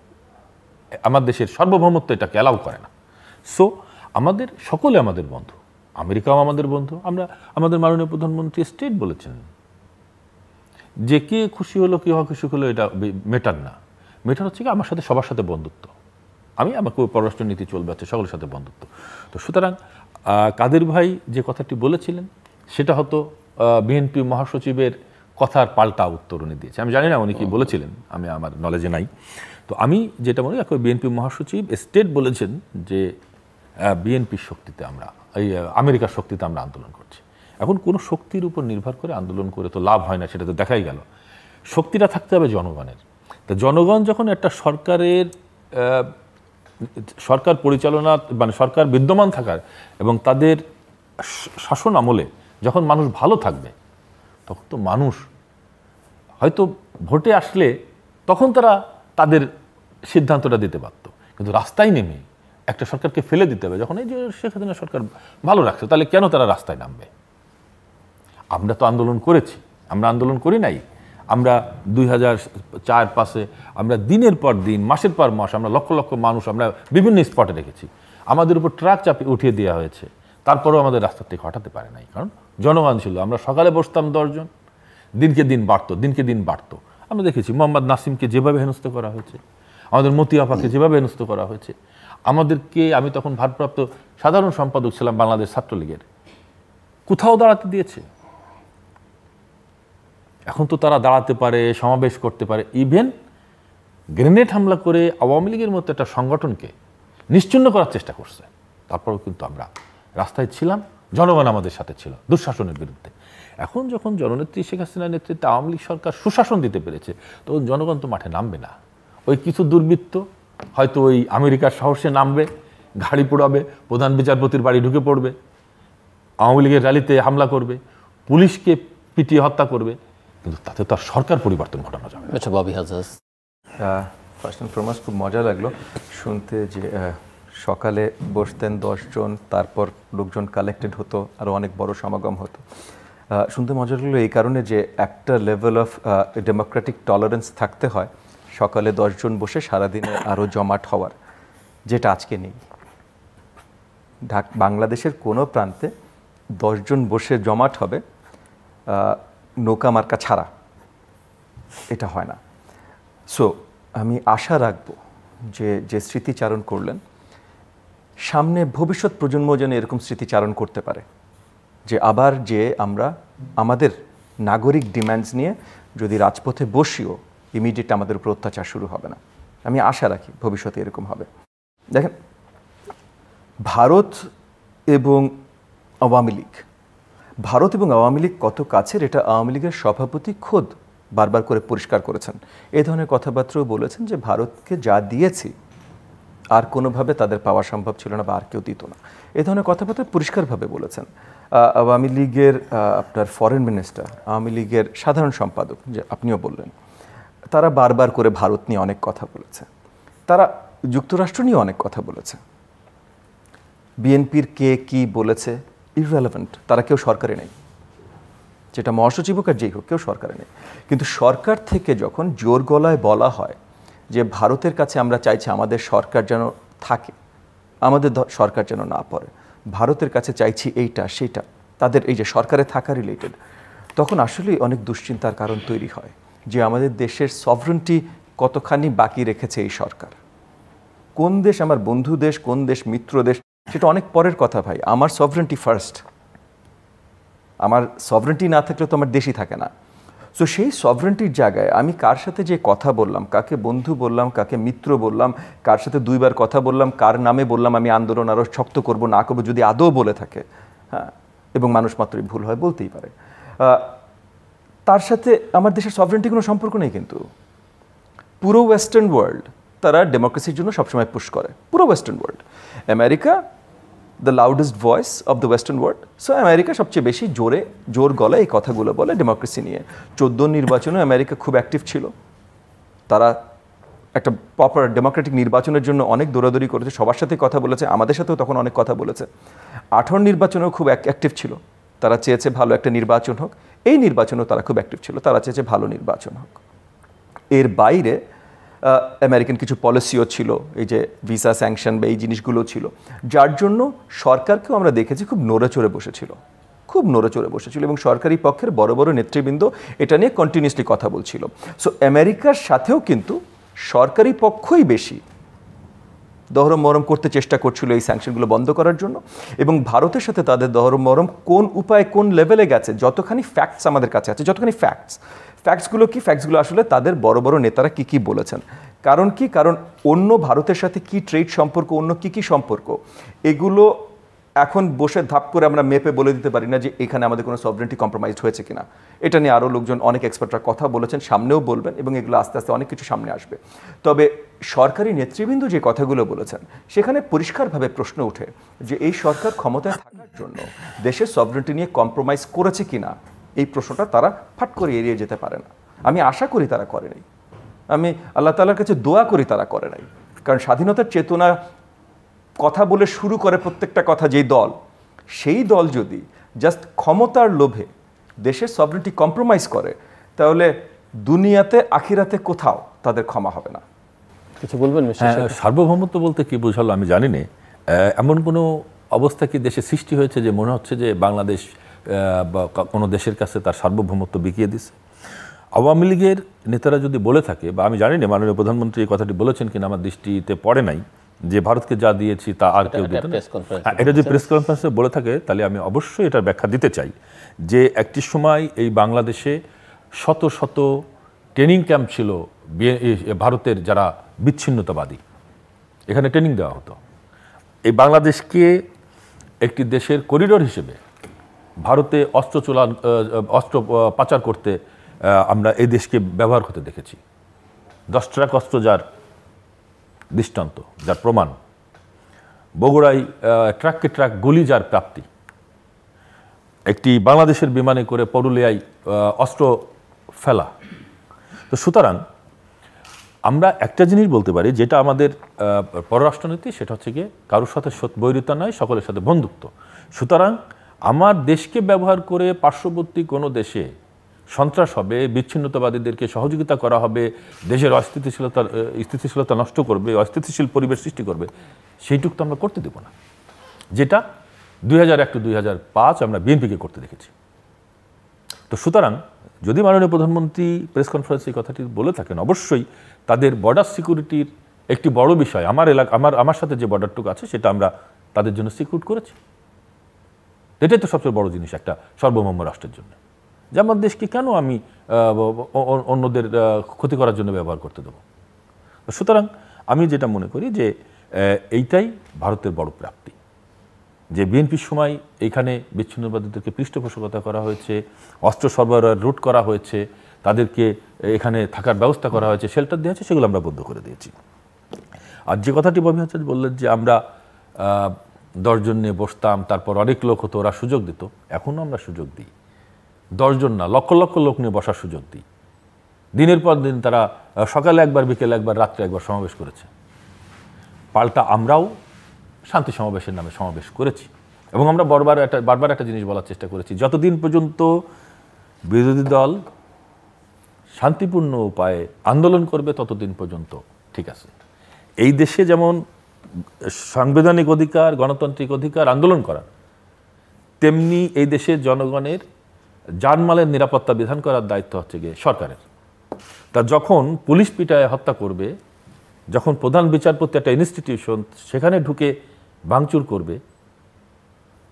আমার দেশের সার্বভৌমত্ব এটাকে অ্যালাউ করে না সো আমাদের সকলে আমাদের বন্ধু আমেরিকাও আমাদের বন্ধু আমরা আমাদের মাননীয় প্রধানমন্ত্রী স্টেট বলেছেন যে কে খুশি হলো হওয়া খুশি হলো এটা মেটার না মেটার হচ্ছে কি আমার সাথে সবার সাথে বন্ধুত্ব আমি আমাকে পররাষ্ট্র নীতি চলবে আছে সকলের সাথে বন্ধুত্ব তো সুতরাং কাদের ভাই যে কথাটি বলেছিলেন সেটা হতো বিএনপি মহাসচিবের কথার পাল্টা উত্তর উনি দিয়েছে আমি জানি না উনি কি বলেছিলেন আমি আমার নলেজে নাই তো আমি যেটা মনে করি বিএনপি মহাসচিব স্টেট বলেছেন যে বিএনপির শক্তিতে আমরা এই আমেরিকার শক্তিতে আমরা আন্দোলন করছি এখন কোনো শক্তির উপর নির্ভর করে আন্দোলন করে তো লাভ হয় না সেটা তো দেখাই গেল শক্তিটা থাকতে হবে জনগণের তা জনগণ যখন একটা সরকারের সরকার পরিচালনা মানে সরকার বিদ্যমান থাকার এবং তাদের শাসন আমলে যখন মানুষ ভালো থাকবে তখন তো মানুষ হয়তো ভোটে আসলে তখন তারা তাদের সিদ্ধান্তটা দিতে পারত কিন্তু রাস্তায় নেমে একটা সরকারকে ফেলে দিতে হবে যখন এই যে শেখ হাসিনা সরকার ভালো রাখছে তাহলে কেন তারা রাস্তায় নামবে আমরা তো আন্দোলন করেছি আমরা আন্দোলন করি নাই আমরা দুই হাজার চার পাশে আমরা দিনের পর দিন মাসের পর মাস আমরা লক্ষ লক্ষ মানুষ আমরা বিভিন্ন স্পটে রেখেছি আমাদের উপর ট্রাক চাপে উঠিয়ে দেওয়া হয়েছে তারপরেও আমাদের রাস্তা থেকে হটাতে পারে নাই কারণ জনগণ ছিল আমরা সকালে বসতাম দশজন দিনকে দিন বাড়ত দিনকে দিন বাড়ত আমরা দেখেছি মোহাম্মদ নাসিমকে যেভাবে হেনস্থ করা হয়েছে আমাদের মতি আপাকে যেভাবে হেনস্থ করা হয়েছে আমাদেরকে আমি তখন ভারপ্রাপ্ত সাধারণ সম্পাদক ছিলাম বাংলাদেশ ছাত্রলীগের কোথাও দাঁড়াতে দিয়েছে এখন তো তারা দাঁড়াতে পারে সমাবেশ করতে পারে ইভেন গ্রেনেড হামলা করে আওয়ামী লীগের মতো একটা সংগঠনকে নিশ্চিন্ন করার চেষ্টা করছে তারপরেও কিন্তু আমরা রাস্তায় ছিলাম জনগণ আমাদের সাথে ছিল দুঃশাসনের বিরুদ্ধে এখন যখন জননেত্রী শেখ হাসিনার নেতৃত্বে আওয়ামী লীগ সরকার সুশাসন দিতে পেরেছে তখন জনগণ তো মাঠে নামবে না ওই কিছু দুর্বৃত্ত হয়তো ওই আমেরিকার সাহসে নামবে ঘাড়ি পোড়াবে প্রধান বিচারপতির বাড়ি ঢুকে পড়বে আওয়ামী লীগের র্যালিতে হামলা করবে পুলিশকে পিটিয়ে হত্যা করবে কিন্তু তাতে তার সরকার পরিবর্তন ঘটানো যাবে আচ্ছা Bobby Hajjaj first and foremost খুব মজা লাগলো শুনতে যে সকালে বসতেন দশজন তারপর লোকজন কালেক্টেড হতো আরও অনেক বড় সমাগম হতো শুনতে মজা লাগলো এই কারণে যে একটা লেভেল অফ ডেমোক্রেটিক টলারেন্স থাকতে হয় সকালে দশজন বসে সারাদিনে আরও জমাট হওয়ার যেটা আজকে নেই ঢাক বাংলাদেশের কোনো প্রান্তে দশজন বসে জমাট হবে নৌকা মার্কা ছাড়া এটা হয় না সো আমি আশা রাখব যে যে স্মৃতিচারণ করলেন সামনে ভবিষ্যৎ প্রজন্ম যেন এরকম স্মৃতিচারণ করতে পারে যে আবার যে আমরা আমাদের নাগরিক ডিম্যান্ডস নিয়ে যদি রাজপথে বসিও ইমিডিয়েট আমাদের উপর অত্যাচার শুরু হবে না আমি আশা রাখি ভবিষ্যতে এরকম হবে দেখেন ভারত এবং আওয়ামী লীগ ভারত এবং আওয়ামী লীগ কত কাছের এটা আওয়ামী লীগের সভাপতি খোদ বারবার করে পরিষ্কার করেছেন এ ধরনের কথাবার্তাও বলেছেন যে ভারতকে যা দিয়েছি আর কোনোভাবে তাদের পাওয়া সম্ভব ছিল না বা আর কেউ দিত না এ ধরনের কথাবার্তা পরিষ্কারভাবে বলেছেন আওয়ামী লীগের আপনার ফরেন মিনিস্টার আওয়ামী লীগের সাধারণ সম্পাদক যে আপনিও বললেন তারা বারবার করে ভারত নিয়ে অনেক কথা বলেছে তারা যুক্তরাষ্ট্র নিয়ে অনেক কথা বলেছে বিএনপির কে কি বলেছে ইরেলেভেন্ট তারা কেউ সরকারে নেই যেটা মহাসচিবক আর যেই হোক কেউ সরকারে নেই কিন্তু সরকার থেকে যখন জোর গলায় বলা হয় যে ভারতের কাছে আমরা চাইছি আমাদের সরকার যেন থাকে আমাদের সরকার যেন না পড়ে ভারতের কাছে চাইছি এইটা সেইটা তাদের এই যে সরকারে থাকা রিলেটেড তখন আসলেই অনেক দুশ্চিন্তার কারণ তৈরি হয় যে আমাদের দেশের সভরেন্টি কতখানি বাকি রেখেছে এই সরকার কোন দেশ আমার বন্ধু দেশ কোন দেশ মিত্র দেশ সেটা অনেক পরের কথা ভাই আমার সভরেন্টি ফার্স্ট আমার সভরেন্টি না থাকলে তো আমার দেশই থাকে না সো সেই সভরেন্টির জায়গায় আমি কার সাথে যে কথা বললাম কাকে বন্ধু বললাম কাকে মিত্র বললাম কার সাথে দুইবার কথা বললাম কার নামে বললাম আমি আন্দোলন আরও শক্ত করব না করবো যদি আদৌ বলে থাকে হ্যাঁ এবং মানুষ মাত্রই ভুল হয় বলতেই পারে তার সাথে আমার দেশের সভরেন্টি কোনো সম্পর্ক নেই কিন্তু পুরো ওয়েস্টার্ন ওয়ার্ল্ড তারা ডেমোক্রেসির জন্য সবসময় পুশ করে পুরো western world America the loudest voice of the western world so America সবচেয়ে বেশি জোরে জোর গলায় এই কথাগুলো বলে ডেমোক্রেসি নিয়ে চোদ্দ নির্বাচনে আমেরিকা খুব অ্যাক্টিভ ছিল তারা একটা প্রপার ডেমোক্রেটিক নির্বাচনের জন্য অনেক দৌড়াদৌড়ি করেছে সবার সাথে কথা বলেছে আমাদের সাথেও তখন অনেক কথা বলেছে আঠারো নির্বাচনেও খুব অ্যাক্টিভ ছিল তারা চেয়েছে ভালো একটা নির্বাচন হোক এই নির্বাচনেও তারা খুব অ্যাক্টিভ ছিল তারা চেয়েছে ভালো নির্বাচন হোক এর বাইরে আমেরিকান কিছু পলিসিও ছিল এই যে ভিসা স্যাংশন বা এই জিনিসগুলো ছিল যার জন্য সরকারকেও আমরা দেখেছি খুব নড়েচড়ে বসেছিল খুব নড়েচড়ে বসেছিল এবং সরকারি পক্ষের বড় বড় নেতৃবৃন্দ এটা নিয়ে কন্টিনিউসলি কথা বলছিল সো আমেরিকার সাথেও কিন্তু সরকারি পক্ষই বেশি দহরম মরম করতে চেষ্টা করছিল এই স্যাংশনগুলো বন্ধ করার জন্য এবং ভারতের সাথে তাদের দহরম মহরম কোন উপায়ে কোন লেভেলে গেছে যতখানি ফ্যাক্টস আমাদের কাছে আছে যতখানি ফ্যাক্টস ফ্যাক্টসগুলো কি ফ্যাক্টসগুলো আসলে তাদের বড় বড় নেতারা কি কি বলেছেন কারণ কি কারণ অন্য ভারতের সাথে কি ট্রেড সম্পর্ক অন্য কি কি সম্পর্ক এগুলো এখন বসে ধাপ করে আমরা মেপে বলে দিতে পারি না যে এখানে আমাদের কোনো সভরেন্টি কম্প্রোমাইজ হয়েছে কিনা এটা নিয়ে আরও লোকজন অনেক এক্সপার্টরা কথা বলেছেন সামনেও বলবেন এবং এগুলো আস্তে আস্তে অনেক কিছু সামনে আসবে তবে সরকারি নেতৃবৃন্দ যে কথাগুলো বলেছেন সেখানে পরিষ্কারভাবে প্রশ্ন ওঠে যে এই সরকার ক্ষমতায় থাকার জন্য দেশের সভরেন্টি নিয়ে কম্প্রোমাইজ করেছে কিনা এই প্রশ্নটা তারা ফাট করে এড়িয়ে যেতে পারে না আমি আশা করি তারা করে নাই আমি আল্লাহ তালার কাছে দোয়া করি তারা করে নাই কারণ স্বাধীনতার চেতনা কথা বলে শুরু করে প্রত্যেকটা কথা যেই দল সেই দল যদি জাস্ট ক্ষমতার লোভে দেশের সবরিটি কম্প্রোমাইজ করে তাহলে দুনিয়াতে আখিরাতে কোথাও তাদের ক্ষমা হবে না কিছু বলবেন হ্যাঁ, সার্বভৌমত্ব বলতে কি বোঝালো আমি জানি না এমন কোনো অবস্থা কি দেশে সৃষ্টি হয়েছে যে মনে হচ্ছে যে বাংলাদেশ বা কোনো দেশের কাছে তার সার্বভৌমত্ব বিকিয়ে দিছে আওয়ামী লীগের নেতারা যদি বলে থাকে বা আমি জানি না মাননীয় প্রধানমন্ত্রী এই কথাটি বলেছেন কিনা আমার দৃষ্টিতে পড়ে নাই যে ভারতকে যা দিয়েছি তা আর কেউ দিত হ্যাঁ, এটা যদি প্রেস কনফারেন্সে বলে থাকে তাহলে আমি অবশ্যই এটার ব্যাখ্যা দিতে চাই যে একটি সময় এই বাংলাদেশে শত শত ট্রেনিং ক্যাম্প ছিল ভারতের যারা বিচ্ছিন্নতাবাদী এখানে ট্রেনিং দেওয়া হতো এই বাংলাদেশকে একটি দেশের করিডোর হিসেবে ভারতে অস্ত্র চোলা অস্ত্র পাচার করতে আমরা এই দেশকে ব্যবহার করতে দেখেছি দশ ট্রাক অস্ত্র যার দৃষ্টান্ত যার প্রমাণ বগুড়ায় ট্রাককে ট্রাক গুলি যার প্রাপ্তি একটি বাংলাদেশের বিমানে করে পরুলিয়ায় অস্ত্র ফেলা তো সুতরাং আমরা একটা জিনিস বলতে পারি যেটা আমাদের পররাষ্ট্রনীতি সেটা হচ্ছে গিয়ে কারোর সাথে বৈরিতা নয় সকলের সাথে বন্ধুত্ব সুতরাং আমার দেশকে ব্যবহার করে পার্শ্ববর্তী কোনো দেশে সন্ত্রাস হবে বিচ্ছিন্নতাবাদীদেরকে সহযোগিতা করা হবে দেশের অস্থিতিশীলতা স্থিতিশীলতা নষ্ট করবে অস্থিতিশীল পরিবেশ সৃষ্টি করবে সেইটুকু তো আমরা করতে দেব না যেটা দুই হাজার এক টু দুই হাজার পাঁচ আমরা বিএনপিকে করতে দেখেছি তো সুতরাং যদি মাননীয় প্রধানমন্ত্রী প্রেস কনফারেন্সে এই কথাটি বলে থাকেন অবশ্যই তাদের বর্ডার সিকিউরিটির একটি বড় বিষয় আমার এলাকা আমার আমার সাথে যে বর্ডারটুকু আছে সেটা আমরা তাদের জন্য সিকিউর করেছি এটাই তো সবচেয়ে বড় জিনিস একটা সর্বভৌম রাষ্ট্রের জন্য যে আমার দেশকে কেন আমি অন্যদের ক্ষতি করার জন্য ব্যবহার করতে দেবো সুতরাং আমি যেটা মনে করি যে এইটাই ভারতের বড় প্রাপ্তি যে বিএনপির সময় এখানে বিচ্ছিন্নবাদীদেরকে পৃষ্ঠপোষকতা করা হয়েছে অস্ত্র সরবরাহ রুট করা হয়েছে তাদেরকে এখানে থাকার ব্যবস্থা করা হয়েছে শেল্টার দেওয়া হয়েছে সেগুলো আমরা বন্ধ করে দিয়েছি আর যে কথাটি বমি হচ্ছে বললেন যে আমরা দশজন নিয়ে বসতাম তারপর অনেক লোক হতো ওরা সুযোগ দিত এখনও আমরা সুযোগ দিই দশজন না লক্ষ লক্ষ লোক নিয়ে বসার সুযোগ দিই দিনের পর দিন তারা সকালে একবার বিকেলে একবার রাত্রে একবার সমাবেশ করেছে পাল্টা আমরাও শান্তি সমাবেশের নামে সমাবেশ করেছি এবং আমরা বারবার একটা বারবার একটা জিনিস বলার চেষ্টা করেছি যতদিন পর্যন্ত বিরোধী দল শান্তিপূর্ণ উপায়ে আন্দোলন করবে ততদিন পর্যন্ত ঠিক আছে এই দেশে যেমন সাংবিধানিক অধিকার গণতান্ত্রিক অধিকার আন্দোলন করার তেমনি এই দেশের জনগণের জানমালের নিরাপত্তা বিধান করার দায়িত্ব হচ্ছে গিয়ে সরকারের তা যখন পুলিশ পিটায় হত্যা করবে যখন প্রধান বিচারপতি একটা ইনস্টিটিউশন সেখানে ঢুকে ভাঙচুর করবে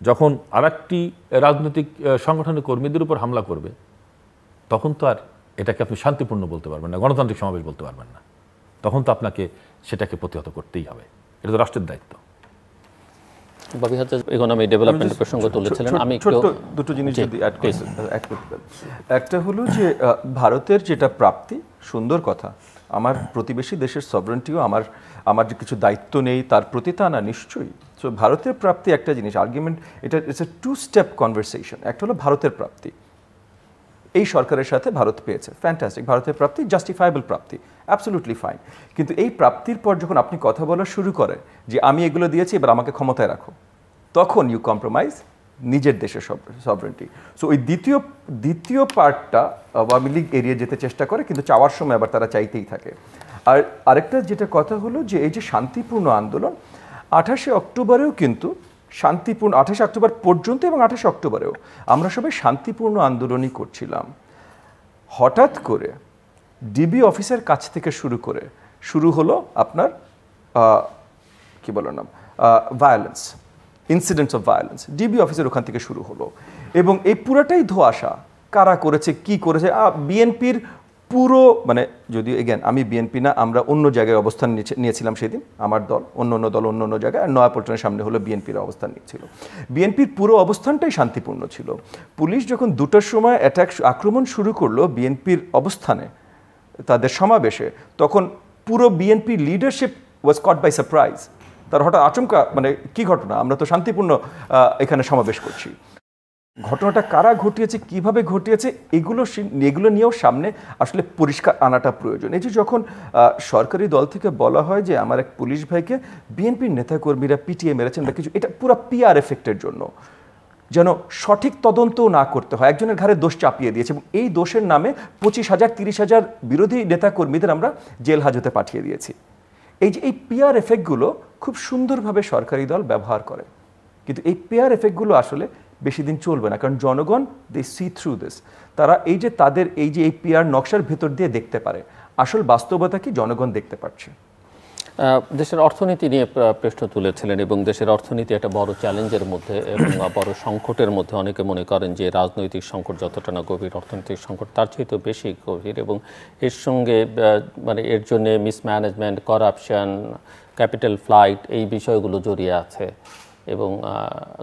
যখন আর একটি রাজনৈতিক সংগঠনের কর্মীদের উপর হামলা করবে তখন তো আর এটাকে আপনি শান্তিপূর্ণ বলতে পারবেন না গণতান্ত্রিক সমাবেশ বলতে পারবেন না তখন তো আপনাকে সেটাকে প্রতিহত করতেই হবে এটা তো রাষ্ট্রের দায়িত্ব দুটো জিনিস একটা হলো যে ভারতের যেটা প্রাপ্তি সুন্দর কথা আমার প্রতিবেশী দেশের সবরেন্টিও আমার আমার যে কিছু দায়িত্ব নেই তার প্রতি তা না নিশ্চয়ই সো ভারতের প্রাপ্তি একটা জিনিস আর্গুমেন্ট এটা it's a two step conversation একটা হলো ভারতের প্রাপ্তি এই সরকারের সাথে ভারত পেয়েছে ফ্যান্টাস্টিক ভারতের প্রাপ্তি জাস্টিফাইবল প্রাপ্তি অ্যাবসলুটলি ফাইন কিন্তু এই প্রাপ্তির পর যখন আপনি কথা বলা শুরু করেন যে আমি এগুলো দিয়েছি এবার আমাকে ক্ষমতায় রাখো তখন ইউ কম্প্রোমাইজ নিজের দেশের সবরেন্টি সো ওই দ্বিতীয় দ্বিতীয় পার্টটা আওয়ামী লীগ এড়িয়ে যেতে চেষ্টা করে কিন্তু চাওয়ার সময় আবার তারা চাইতেই থাকে আর আরেকটা যেটা কথা হলো যে এই যে শান্তিপূর্ণ আন্দোলন আঠাশে অক্টোবরেও কিন্তু শান্তিপূর্ণ আঠাশে অক্টোবর পর্যন্ত এবং আঠাশে অক্টোবরেও আমরা সবাই শান্তিপূর্ণ আন্দোলনই করছিলাম হঠাৎ করে ডিবি অফিসের কাছ থেকে শুরু করে শুরু হলো আপনার কী বলার নাম violence incidents of violence DB অফিসের ওখান থেকে শুরু হলো এবং এই পুরাটাই ধোয়াশা কারা করেছে কি করেছে বিএনপির পুরো মানে যদিও এগেন আমি বিএনপি না আমরা অন্য জায়গায় অবস্থান নিয়েছিলাম সেদিন আমার দল অন্য অন্য দল অন্য অন্য জায়গায় আর নয়াপল্টনের সামনে হলো বিএনপির অবস্থান নিয়েছিল বিএনপির পুরো অবস্থানটাই শান্তিপূর্ণ ছিল পুলিশ যখন দুটোর সময় অ্যাটাক আক্রমণ শুরু করলো বিএনপির অবস্থানে তাদের সমাবেশে তখন পুরো বিএনপির leadership was caught by surprise তার হঠাৎ আচমকা মানে কি ঘটনা আমরা তো শান্তিপূর্ণ এখানে সমাবেশ করছি ঘটনাটা কারা ঘটিয়েছে কিভাবে ঘটিয়েছে এগুলো এগুলো নিয়েও সামনে আসলে পরিষ্কার আনাটা প্রয়োজন এই যে যখন সরকারি দল থেকে বলা হয় যে আমার এক পুলিশ ভাইকে বিএনপির নেতাকর্মীরা পিটিএ মেরেছেন বা কিছু এটা পুরো পিআর এফেক্টের জন্য যেন সঠিক তদন্ত না করতে হয় একজনের ঘাড়ে দোষ চাপিয়ে দিয়েছে এবং এই দোষের নামে পঁচিশ হাজার তিরিশ হাজার বিরোধী নেতাকর্মীদের আমরা জেল হাজতে পাঠিয়ে দিয়েছি এই যে এই পিআর এফেক্টগুলো খুব সুন্দরভাবে সরকারি দল ব্যবহার করে কিন্তু এই পেয়ার এফেক্টগুলো আসলে বেশি দিন চলবে না কারণ জনগণ দে সি থ্রু দিস তারা এই যে তাদের এই যে এই পেয়ার নকশার ভেতর দিয়ে দেখতে পারে আসল বাস্তবতা কি জনগণ দেখতে পাচ্ছে দেশের অর্থনীতি নিয়ে প্রশ্ন তুলেছিলেন এবং দেশের অর্থনীতি একটা বড় চ্যালেঞ্জের মধ্যে এবং বড় সংকটের মধ্যে অনেকে মনে করেন যে রাজনৈতিক সংকট যতটা না গভীর অর্থনৈতিক সংকট তার চেয়ে তো বেশি গভীর এবং এর সঙ্গে মানে এর জন্যে মিসম্যানেজমেন্ট করাপশন ক্যাপিটাল ফ্লাইট এই বিষয়গুলো জড়িয়ে আছে এবং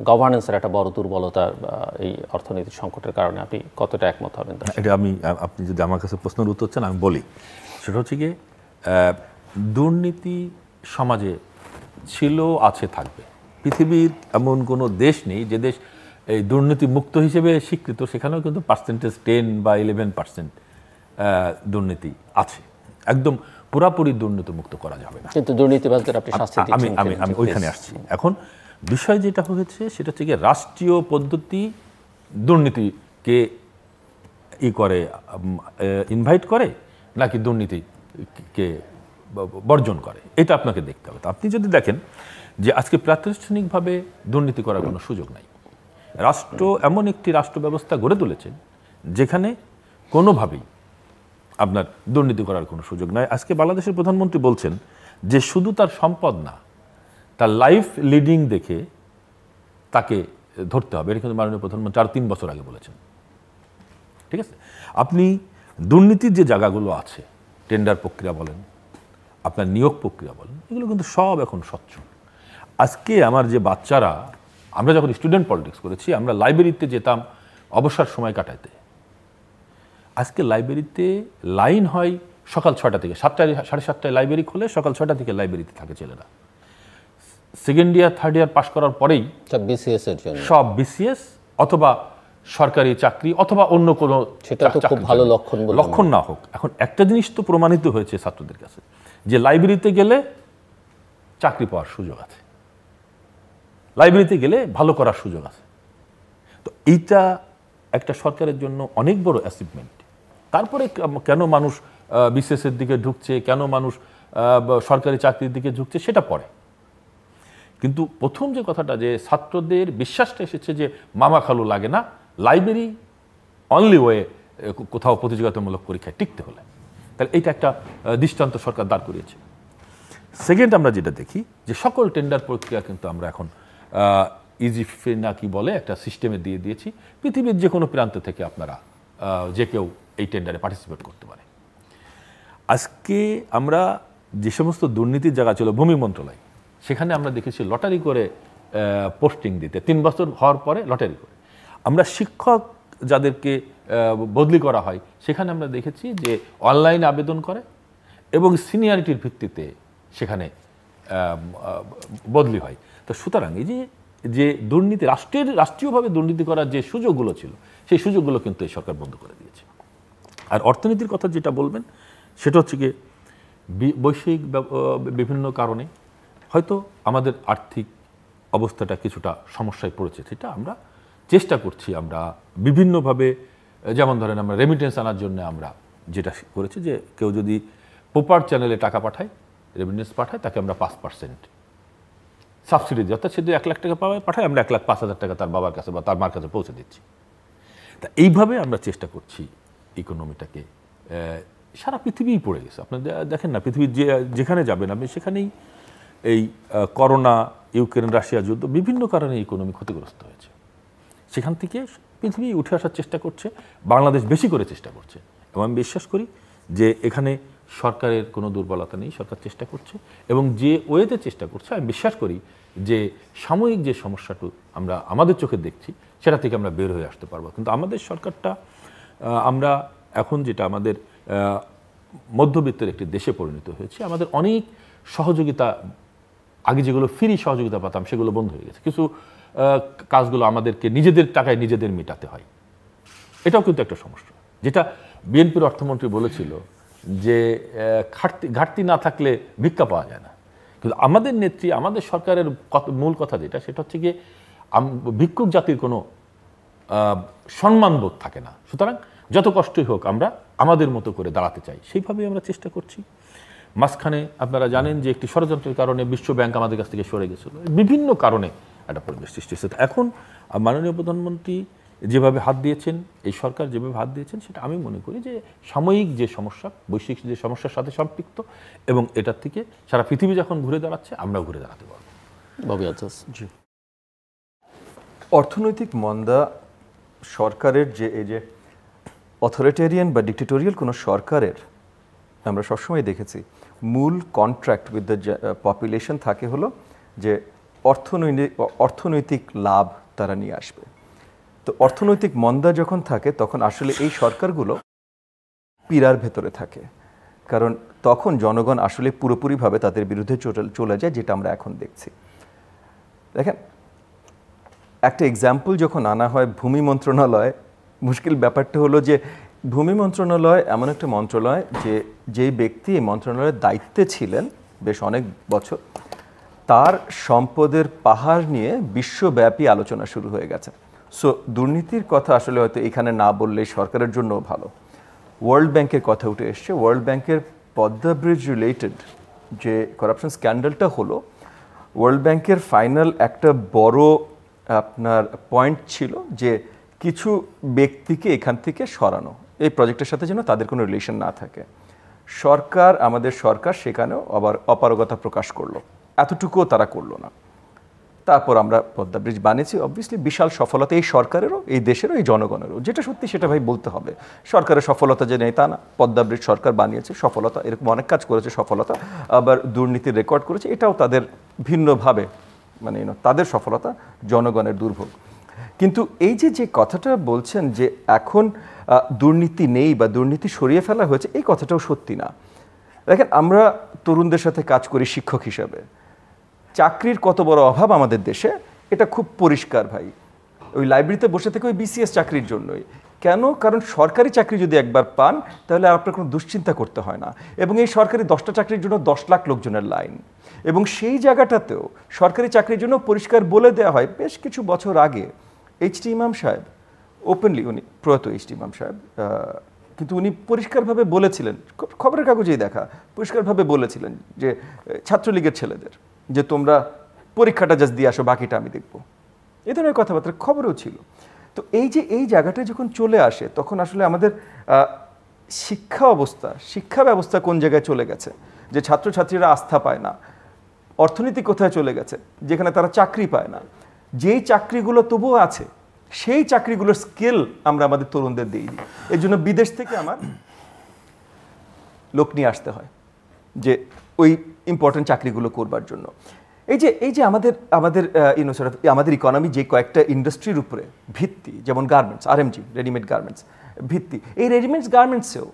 গভর্নেন্সের একটা বড় দুর্বলতা এই অর্থনৈতিক সংকটের কারণে আপনি কতটা একমত হবেন এটা আমি আপনি যদি আমার কাছে প্রশ্নের উত্তর চান আমি বলি সেটা হচ্ছে গিয়ে দুর্নীতি সমাজে ছিল আছে থাকবে পৃথিবীর এমন কোনো দেশ নেই যে দেশ এই দুর্নীতি মুক্ত হিসেবে স্বীকৃত সেখানেও কিন্তু পার্সেন্টেজ টেন বা ইলেভেন পার্সেন্ট দুর্নীতি আছে একদম পুরাপুরি দুর্নীতিমুক্ত করা যাবে না কিন্তু দুর্নীতিবাজদের আপনি শাস্তি আমি আমি আমি ওইখানে আসছি এখন বিষয় যেটা হয়েছে সেটা হচ্ছে রাষ্ট্রীয় পদ্ধতি দুর্নীতিকে ই করে ইনভাইট করে নাকি দুর্নীতিকে বর্জন করে এটা আপনাকে দেখতে হবে আপনি যদি দেখেন যে আজকে প্রাতিষ্ঠানিকভাবে দুর্নীতি করার কোনো সুযোগ নাই রাষ্ট্র এমন একটি রাষ্ট্র ব্যবস্থা গড়ে তুলেছে যেখানে কোনোভাবেই আপনার দুর্নীতি করার কোনো সুযোগ নয় আজকে বাংলাদেশের প্রধানমন্ত্রী বলছেন যে শুধু তার সম্পদ না তার লাইফ লিডিং দেখে তাকে ধরতে হবে এটা কিন্তু মাননীয় প্রধানমন্ত্রী চার তিন বছর আগে বলেছেন ঠিক আছে আপনি দুর্নীতির যে জায়গাগুলো আছে টেন্ডার প্রক্রিয়া বলেন আপনার নিয়োগ প্রক্রিয়া বলেন এগুলো কিন্তু সব এখন স্বচ্ছ আজকে আমার যে বাচ্চারা আমরা যখন স্টুডেন্ট পলিটিক্স করেছি আমরা লাইব্রেরিতে যেতাম অবসর সময় কাটাইতে আজকে লাইব্রেরিতে লাইন হয় সকাল ছটা থেকে সাতটায় সাড়ে সাতটায় লাইব্রেরি খুলে সকাল ছটা থেকে লাইব্রেরিতে থাকে ছেলেরা সেকেন্ড ইয়ার থার্ড ইয়ার পাশ করার পরেই সব বিসিএস এর জন্য সব বিসিএস অথবা সরকারি চাকরি অথবা অন্য কোনো সেটা তো খুব ভালো লক্ষণ লক্ষণ না হোক এখন একটা জিনিস তো প্রমাণিত হয়েছে ছাত্রদের কাছে যে লাইব্রেরিতে গেলে চাকরি পাওয়ার সুযোগ আছে লাইব্রেরিতে গেলে ভালো করার সুযোগ আছে তো এইটা একটা সরকারের জন্য অনেক বড় অ্যাচিভমেন্ট তারপরে কেন মানুষ বিসিএসের দিকে ঢুকছে কেন মানুষ সরকারি চাকরির দিকে ঢুকছে সেটা পরে কিন্তু প্রথম যে কথাটা যে ছাত্রদের বিশ্বাসটা এসেছে যে মামা খালু লাগে না লাইব্রেরি অনলি ওয়ে কোথাও প্রতিযোগিতামূলক পরীক্ষায় টিকতে হলে তাহলে এটা একটা দৃষ্টান্ত সরকার দাঁড় করিয়েছে সেকেন্ড আমরা যেটা দেখি যে সকল টেন্ডার প্রক্রিয়া কিন্তু আমরা এখন ইজিফে নাকি বলে একটা সিস্টেমে দিয়ে দিয়েছি পৃথিবীর যে কোনো প্রান্ত থেকে আপনারা যে কেউ এই টেন্ডারে পার্টিসিপেট করতে পারে আজকে আমরা যে সমস্ত দুর্নীতির জায়গা ছিল ভূমি মন্ত্রণালয় সেখানে আমরা দেখেছি লটারি করে পোস্টিং দিতে তিন বছর হওয়ার পরে লটারি করে আমরা শিক্ষক যাদেরকে বদলি করা হয় সেখানে আমরা দেখেছি যে অনলাইনে আবেদন করে এবং সিনিয়রিটির ভিত্তিতে সেখানে বদলি হয় তো সুতরাং এই যে যে দুর্নীতি রাষ্ট্রের রাষ্ট্রীয়ভাবে দুর্নীতি করার যে সুযোগগুলো ছিল সেই সুযোগগুলো কিন্তু এই সরকার বন্ধ করে দিয়েছে আর অর্থনীতির কথা যেটা বলবেন সেটা হচ্ছে গিয়ে বৈশ্বিক বিভিন্ন কারণে হয়তো আমাদের আর্থিক অবস্থাটা কিছুটা সমস্যায় পড়েছে সেটা আমরা চেষ্টা করছি আমরা বিভিন্নভাবে যেমন ধরেন আমরা রেমিটেন্স আনার জন্য আমরা যেটা করেছি যে কেউ যদি পোপার চ্যানেলে টাকা পাঠায় রেমিটেন্স পাঠায় তাকে আমরা পাঁচ পার্সেন্ট সাবসিডি দিই অর্থাৎ সে যদি এক লাখ টাকা পাওয়া পাঠায় আমরা এক লাখ পাঁচ হাজার টাকা তার বাবার কাছে বা তার মার কাছে পৌঁছে দিচ্ছি তা এইভাবে আমরা চেষ্টা করছি ইকোনমিটাকে সারা পৃথিবীই পড়ে গেছে আপনার দেখেন না পৃথিবীর যে যেখানে যাবেন আপনি সেখানেই এই করোনা ইউক্রেন রাশিয়া যুদ্ধ বিভিন্ন কারণে ইকোনমি ক্ষতিগ্রস্ত হয়েছে সেখান থেকে পৃথিবী উঠে আসার চেষ্টা করছে বাংলাদেশ বেশি করে চেষ্টা করছে এবং আমি বিশ্বাস করি যে এখানে সরকারের কোনো দুর্বলতা নেই সরকার চেষ্টা করছে এবং যে ওয়েতে চেষ্টা করছে আমি বিশ্বাস করি যে সাময়িক যে সমস্যাটু আমরা আমাদের চোখে দেখছি সেটা থেকে আমরা বের হয়ে আসতে পারবো কিন্তু আমাদের সরকারটা আমরা এখন যেটা আমাদের মধ্যবিত্তের একটি দেশে পরিণত হয়েছে আমাদের অনেক সহযোগিতা আগে যেগুলো ফ্রি সহযোগিতা পাতাম সেগুলো বন্ধ হয়ে গেছে কিছু কাজগুলো আমাদেরকে নিজেদের টাকায় নিজেদের মেটাতে হয় এটাও কিন্তু একটা সমস্যা যেটা বিএনপির অর্থমন্ত্রী বলেছিল যে ঘাটতি ঘাটতি না থাকলে ভিক্ষা পাওয়া যায় না কিন্তু আমাদের নেত্রী আমাদের সরকারের মূল কথা যেটা সেটা হচ্ছে গিয়ে ভিক্ষুক জাতির কোনো সম্মানবোধ থাকে না সুতরাং যত কষ্টই হোক আমরা আমাদের মতো করে দাঁড়াতে চাই সেইভাবেই আমরা চেষ্টা করছি মাঝখানে আপনারা জানেন যে একটি ষড়যন্ত্রের কারণে বিশ্বব্যাংক আমাদের কাছ থেকে সরে গেছিল বিভিন্ন কারণে একটা পরিবেশ সৃষ্টি হয়েছে এখন মাননীয় প্রধানমন্ত্রী যেভাবে হাত দিয়েছেন এই সরকার যেভাবে হাত দিয়েছেন সেটা আমি মনে করি যে সাময়িক যে সমস্যা বৈশ্বিক যে সমস্যার সাথে সম্পৃক্ত এবং এটার থেকে সারা পৃথিবী যখন ঘুরে দাঁড়াচ্ছে আমরাও ঘুরে দাঁড়াতে পারবো জি অর্থনৈতিক মন্দা সরকারের যে এই যে অথরিটেরিয়ান বা ডিক্টেটোরিয়াল কোনো সরকারের আমরা সবসময় দেখেছি মূল কন্ট্রাক্ট উইথ দ্য পপুলেশন থাকে হলো যে অর্থনৈতিক অর্থনৈতিক লাভ তারা নিয়ে আসবে তো অর্থনৈতিক মন্দা যখন থাকে তখন আসলে এই সরকারগুলো পীড়ার ভেতরে থাকে কারণ তখন জনগণ আসলে পুরোপুরিভাবে তাদের বিরুদ্ধে চলে যায় যেটা আমরা এখন দেখছি দেখেন একটা এক্সাম্পল যখন আনা হয় ভূমি মন্ত্রণালয় মুশকিল ব্যাপারটা হলো যে ভূমি মন্ত্রণালয় এমন একটা মন্ত্রণালয় যে যেই ব্যক্তি এই মন্ত্রণালয়ের দায়িত্বে ছিলেন বেশ অনেক বছর তার সম্পদের পাহাড় নিয়ে বিশ্বব্যাপী আলোচনা শুরু হয়ে গেছে সো দুর্নীতির কথা আসলে হয়তো এখানে না বললে সরকারের জন্য ভালো ওয়ার্ল্ড ব্যাংকের কথা উঠে এসছে ওয়ার্ল্ড ব্যাংকের পদ্মা ব্রিজ রিলেটেড যে করাপশন স্ক্যান্ডালটা হলো ওয়ার্ল্ড ব্যাংকের ফাইনাল একটা বড় আপনার পয়েন্ট ছিল যে কিছু ব্যক্তিকে এখান থেকে সরানো এই প্রজেক্টের সাথে যেন তাদের কোনো রিলেশন না থাকে সরকার আমাদের সরকার সেখানেও আবার অপারগতা প্রকাশ করলো এতটুকুও তারা করলো না তারপর আমরা পদ্মা ব্রিজ বানিয়েছি অবভিয়াসলি বিশাল সফলতা এই সরকারেরও এই দেশেরও এই জনগণেরও যেটা সত্যি সেটা ভাই বলতে হবে সরকারের সফলতা যে নেই তা না পদ্মা ব্রিজ সরকার বানিয়েছে সফলতা এরকম অনেক কাজ করেছে সফলতা আবার দুর্নীতির রেকর্ড করেছে এটাও তাদের ভিন্নভাবে মানে তাদের সফলতা জনগণের দুর্ভোগ কিন্তু এই যে যে কথাটা বলছেন যে এখন দুর্নীতি নেই বা দুর্নীতি সরিয়ে ফেলা হয়েছে এই কথাটাও সত্যি না দেখেন আমরা তরুণদের সাথে কাজ করি শিক্ষক হিসাবে চাকরির কত বড় অভাব আমাদের দেশে এটা খুব পরিষ্কার ভাই ওই লাইব্রেরিতে বসে থেকে ওই বিসিএস চাকরির জন্যই কেন কারণ সরকারি চাকরি যদি একবার পান তাহলে আপনার কোনো দুশ্চিন্তা করতে হয় না এবং এই সরকারি দশটা চাকরির জন্য দশ লাখ লোকজনের লাইন এবং সেই জায়গাটাতেও সরকারি চাকরির জন্য পরিষ্কার বলে দেওয়া হয় বেশ কিছু বছর আগে এইচটি ইমাম সাহেব ওপেনলি উনি প্রয়াত এইচটি ইমাম সাহেব কিন্তু উনি পরিষ্কারভাবে বলেছিলেন খবরের কাগজেই দেখা পরিষ্কারভাবে বলেছিলেন যে ছাত্রলীগের ছেলেদের যে তোমরা পরীক্ষাটা জাস্ট দিয়ে আসো বাকিটা আমি দেখব এ ধরনের কথাবার্তা খবরেও ছিল তো এই যে এই জায়গাটা যখন চলে আসে তখন আসলে আমাদের শিক্ষা অবস্থা শিক্ষা ব্যবস্থা কোন জায়গায় চলে গেছে যে ছাত্রছাত্রীরা আস্থা পায় না অর্থনীতি কোথায় চলে গেছে যেখানে তারা চাকরি পায় না যেই চাকরিগুলো তবুও আছে সেই চাকরিগুলোর স্কেল আমরা আমাদের তরুণদের দিই এর জন্য বিদেশ থেকে আমার লোক নিয়ে আসতে হয় যে ওই ইম্পর্টেন্ট চাকরিগুলো করবার জন্য এই যে এই যে আমাদের আমাদের ইউনো আমাদের ইকোনমি যে কয়েকটা ইন্ডাস্ট্রির উপরে ভিত্তি যেমন গার্মেন্টস আরএমজি রেডিমেড গার্মেন্টস ভিত্তি এই রেডিমেডস গার্মেন্টসেও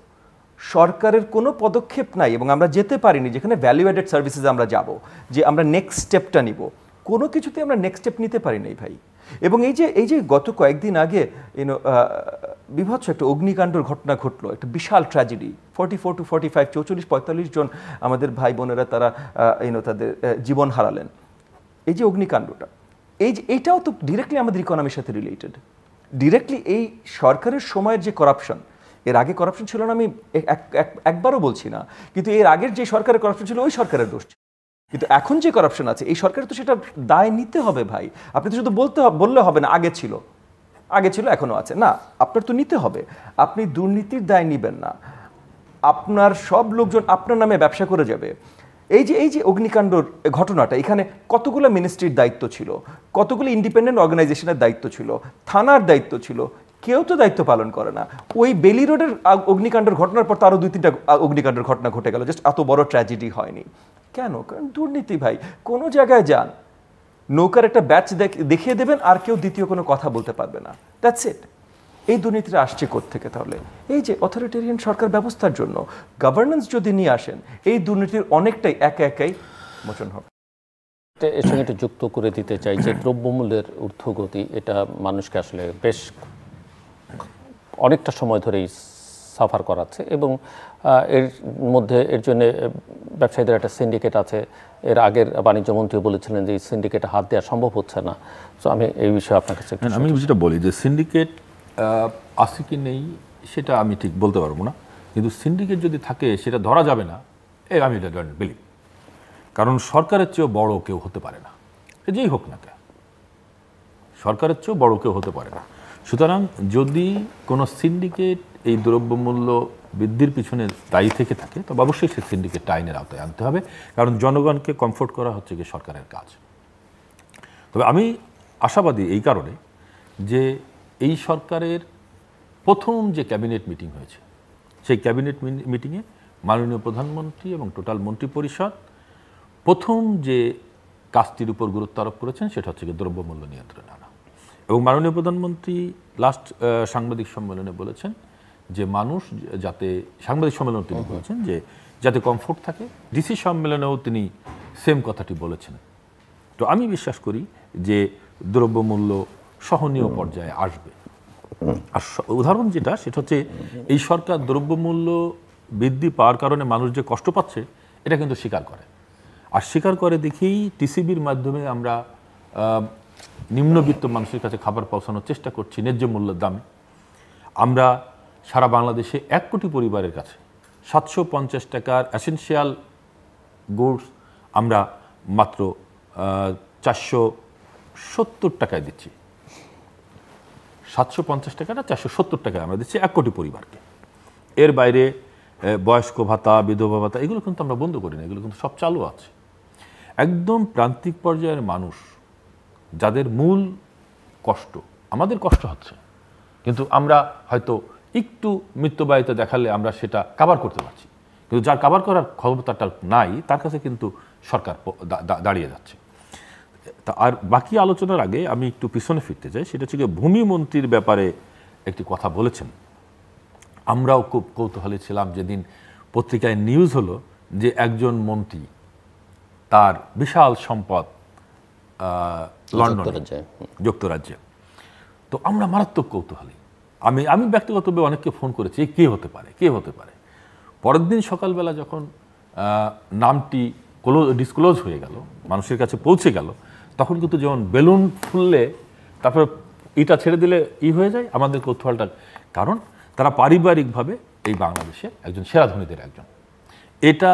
সরকারের কোনো পদক্ষেপ নাই এবং আমরা যেতে পারিনি যেখানে ভ্যালু অ্যাডেড সার্ভিসেস আমরা যাব যে আমরা নেক্সট স্টেপটা নিব কোনো কিছুতে আমরা নেক্সট স্টেপ নিতে পারি নাই ভাই এবং এই যে এই যে গত কয়েকদিন আগে ইউনো বিভৎস একটা অগ্নিকাণ্ডর ঘটনা ঘটলো একটা বিশাল tragedy forty four to forty five চৌচল্লিশ পঁয়তাল্লিশ জন আমাদের ভাই বোনেরা তারা ইউনো তাদের জীবন হারালেন এই যে অগ্নিকাণ্ডটা এই যে এইটাও তো ডিরেক্টলি আমাদের ইকোনমির সাথে রিলেটেড ডিরেক্টলি এই সরকারের সময়ের যে করাপশন এর আগে করাপশন ছিল না আমি একবারও বলছি না কিন্তু এর আগের যে সরকারের করাপশন ছিল ওই সরকারের দোষ কিন্তু এখন যে করাপশন আছে এই সরকারের তো সেটা দায় নিতে হবে ভাই আপনি তো শুধু বলতে বললে হবে না আগে ছিল আগে ছিল এখনও আছে না আপনার তো নিতে হবে আপনি দুর্নীতির দায় নিবেন না আপনার সব লোকজন আপনার নামে ব্যবসা করে যাবে এই যে এই যে অগ্নিকাণ্ডর ঘটনাটা এখানে কতগুলো মিনিস্ট্রির দায়িত্ব ছিল কতগুলো ইন্ডিপেন্ডেন্ট অর্গানাইজেশনের দায়িত্ব ছিল থানার দায়িত্ব ছিল কেউ তো দায়িত্ব পালন করে না ওই বেলি রোডের অগ্নিকাণ্ডের ঘটনার পর আরও দুই তিনটা অগ্নিকাণ্ডের ঘটনা ঘটে গেল জাস্ট এত বড় ট্র্যাজেডি হয়নি কেন কারণ দুর্নীতি ভাই কোনো জায়গায় যান নৌকার একটা ব্যাচ দেখিয়ে দেবেন আর কেউ দ্বিতীয় কোনো কথা বলতে পারবে না দ্যাটস ইট এই দুর্নীতিটা আসছে থেকে তাহলে এই যে অথরিটেরিয়ান সরকার ব্যবস্থার জন্য গভর্নেন্স যদি নিয়ে আসেন এই দুর্নীতির অনেকটাই একা একাই মোচন হবে এর সঙ্গে এটা যুক্ত করে দিতে চাই যে দ্রব্যমূল্যের ঊর্ধ্বগতি এটা মানুষকে আসলে বেশ অনেকটা সময় ধরেই সাফার করাচ্ছে এবং এর মধ্যে এর জন্য ব্যবসায়ীদের একটা সিন্ডিকেট আছে এর আগের বাণিজ্যমন্ত্রী বলেছিলেন যে এই সিন্ডিকেটে হাত দেওয়া সম্ভব হচ্ছে না তো আমি এই বিষয়ে আপনার কাছে হ্যাঁ, আমি যেটা বলি যে সিন্ডিকেট আছে কি নেই সেটা আমি ঠিক বলতে পারবো না কিন্তু সিন্ডিকেট যদি থাকে সেটা ধরা যাবে না এ আমি এটা বিলি কারণ সরকারের চেয়েও বড় কেউ হতে পারে না যেই হোক না কেন সরকারের চেয়েও বড় কেউ হতে পারে না সুতরাং যদি কোনো সিন্ডিকেট এই দ্রব্যমূল্য বৃদ্ধির পিছনে দায়ী থেকে থাকে তবে অবশ্যই সে সিন্ডিকেট আইনের আওতায় আনতে হবে কারণ জনগণকে কমফোর্ট করা হচ্ছে কি সরকারের কাজ তবে আমি আশাবাদী এই কারণে যে এই সরকারের প্রথম যে ক্যাবিনেট মিটিং হয়েছে সেই ক্যাবিনেট মিটিংয়ে মাননীয় প্রধানমন্ত্রী এবং টোটাল মন্ত্রী পরিষদ প্রথম যে কাজটির উপর গুরুত্ব আরোপ করেছেন সেটা হচ্ছে দ্রব্যমূল্য নিয়ন্ত্রণে আনা এবং মাননীয় প্রধানমন্ত্রী লাস্ট সাংবাদিক সম্মেলনে বলেছেন যে মানুষ যাতে সাংবাদিক সম্মেলন তিনি বলেছেন যে যাতে কমফোর্ট থাকে ডিসি সম্মেলনেও তিনি সেম কথাটি বলেছেন তো আমি বিশ্বাস করি যে দ্রব্যমূল্য সহনীয় পর্যায়ে আসবে আর উদাহরণ যেটা সেটা হচ্ছে এই সরকার দ্রব্যমূল্য বৃদ্ধি পাওয়ার কারণে মানুষ যে কষ্ট পাচ্ছে এটা কিন্তু স্বীকার করে আর স্বীকার করে দেখেই টিসিবির মাধ্যমে আমরা নিম্নবিত্ত মানুষের কাছে খাবার পৌঁছানোর চেষ্টা করছি ন্যায্য মূল্যের দামে আমরা সারা বাংলাদেশে এক কোটি পরিবারের কাছে সাতশো পঞ্চাশ টাকার অ্যাসেন্সিয়াল গুডস আমরা মাত্র চারশো সত্তর টাকায় দিচ্ছি সাতশো পঞ্চাশ টাকা না চারশো সত্তর টাকায় আমরা দিচ্ছি এক কোটি পরিবারকে এর বাইরে বয়স্ক ভাতা বিধবা ভাতা এগুলো কিন্তু আমরা বন্ধ করি না এগুলো কিন্তু সব চালু আছে একদম প্রান্তিক পর্যায়ের মানুষ যাদের মূল কষ্ট আমাদের কষ্ট হচ্ছে কিন্তু আমরা হয়তো একটু মৃত্যুবায়িত দেখালে আমরা সেটা কাবার করতে পারছি কিন্তু যার কাবার করার ক্ষমতাটা নাই তার কাছে কিন্তু সরকার দাঁড়িয়ে যাচ্ছে তা আর বাকি আলোচনার আগে আমি একটু পিছনে ফিরতে চাই সেটা হচ্ছে মন্ত্রীর ব্যাপারে একটি কথা বলেছেন আমরাও খুব কৌতূহলী ছিলাম যেদিন পত্রিকায় নিউজ হলো যে একজন মন্ত্রী তার বিশাল সম্পদ লন্ডনে যুক্তরাজ্যে তো আমরা মারাত্মক কৌতূহলী আমি আমি ব্যক্তিগতভাবে অনেককে ফোন করেছি কে হতে পারে কে হতে পারে পরের দিন সকালবেলা যখন নামটি ক্লোজ ডিসক্লোজ হয়ে গেল মানুষের কাছে পৌঁছে গেল তখন কিন্তু যেমন বেলুন ফুললে তারপরে এটা ছেড়ে দিলে ই হয়ে যায় আমাদের কৌতূহলটার কারণ তারা পারিবারিকভাবে এই বাংলাদেশে একজন সেরা ধনীদের একজন এটা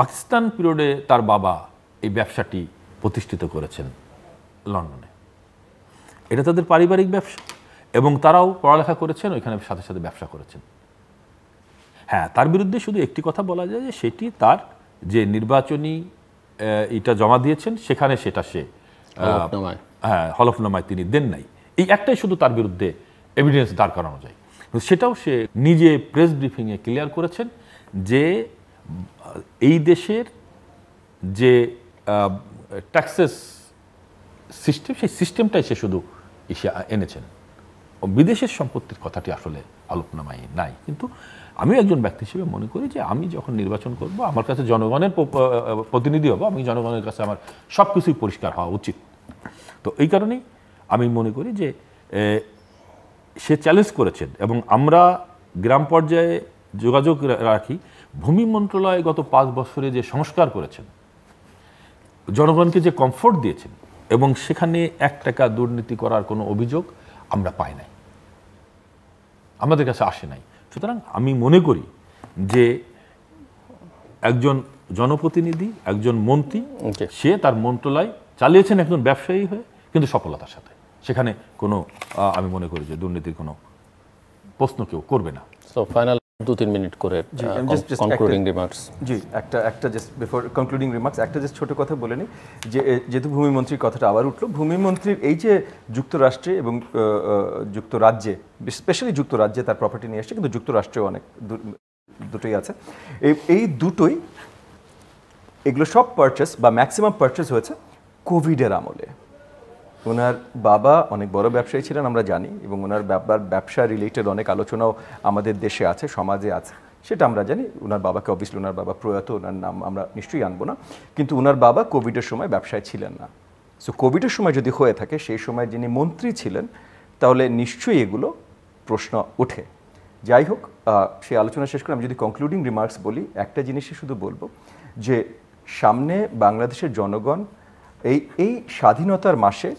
পাকিস্তান পিরিয়ডে তার বাবা এই ব্যবসাটি প্রতিষ্ঠিত করেছেন লন্ডনে এটা তাদের পারিবারিক ব্যবসা এবং তারাও পড়ালেখা করেছেন ওইখানে সাথে সাথে ব্যবসা করেছেন হ্যাঁ তার বিরুদ্ধে শুধু একটি কথা বলা যায় যে সেটি তার যে নির্বাচনী এটা জমা দিয়েছেন সেখানে সেটা সে হ্যাঁ হলফনামায় তিনি দেন নাই এই একটাই শুধু তার বিরুদ্ধে এভিডেন্স দাঁড় করানো যায় সেটাও সে নিজে প্রেস ব্রিফিংয়ে ক্লিয়ার করেছেন যে এই দেশের যে ট্যাক্সেস সিস্টেম সেই সিস্টেমটাই সে শুধু এনেছেন বিদেশের সম্পত্তির কথাটি আসলে আলোচনামায় নাই কিন্তু আমি একজন ব্যক্তি হিসেবে মনে করি যে আমি যখন নির্বাচন করব আমার কাছে জনগণের প্রতিনিধি হব আমি জনগণের কাছে আমার সব কিছুই পরিষ্কার হওয়া উচিত তো এই কারণেই আমি মনে করি যে সে চ্যালেঞ্জ করেছেন এবং আমরা গ্রাম পর্যায়ে যোগাযোগ রাখি ভূমি মন্ত্রণালয় গত পাঁচ বছরে যে সংস্কার করেছেন জনগণকে যে কমফোর্ট দিয়েছেন এবং সেখানে এক টাকা দুর্নীতি করার কোনো অভিযোগ আমরা পাই নাই আমাদের কাছে আসে নাই সুতরাং আমি মনে করি যে একজন জনপ্রতিনিধি একজন মন্ত্রী সে তার মন্ত্রণালয় চালিয়েছেন একজন ব্যবসায়ী হয়ে কিন্তু সফলতার সাথে সেখানে কোনো আমি মনে করি যে দুর্নীতির কোনো প্রশ্ন কেউ করবে না ফাইনাল ছোট কথা বলে যেহেতু কথাটা আবার উঠলো ভূমিমন্ত্রীর এই যে যুক্তরাষ্ট্রে এবং যুক্তরাজ্যে স্পেশালি যুক্তরাজ্যে তার প্রপার্টি নিয়ে আসছে কিন্তু যুক্তরাষ্ট্রেও অনেক দুটোই আছে এই দুটোই এগুলো সব পারচেস বা ম্যাক্সিমাম পারচেস হয়েছে কোভিডের আমলে ওনার বাবা অনেক বড় ব্যবসায়ী ছিলেন আমরা জানি এবং ওনার ব্যাপার ব্যবসা রিলেটেড অনেক আলোচনাও আমাদের দেশে আছে সমাজে আছে সেটা আমরা জানি ওনার বাবাকে অবভিয়াসলি ওনার বাবা প্রয়াত ওনার নাম আমরা নিশ্চয়ই আনবো না কিন্তু ওনার বাবা কোভিডের সময় ব্যবসায় ছিলেন না সো কোভিডের সময় যদি হয়ে থাকে সেই সময় যিনি মন্ত্রী ছিলেন তাহলে নিশ্চয়ই এগুলো প্রশ্ন ওঠে যাই হোক সেই আলোচনা শেষ করে আমি যদি কনক্লুডিং রিমার্কস বলি একটা জিনিসই শুধু বলবো যে সামনে বাংলাদেশের জনগণ এই এই স্বাধীনতার মাসে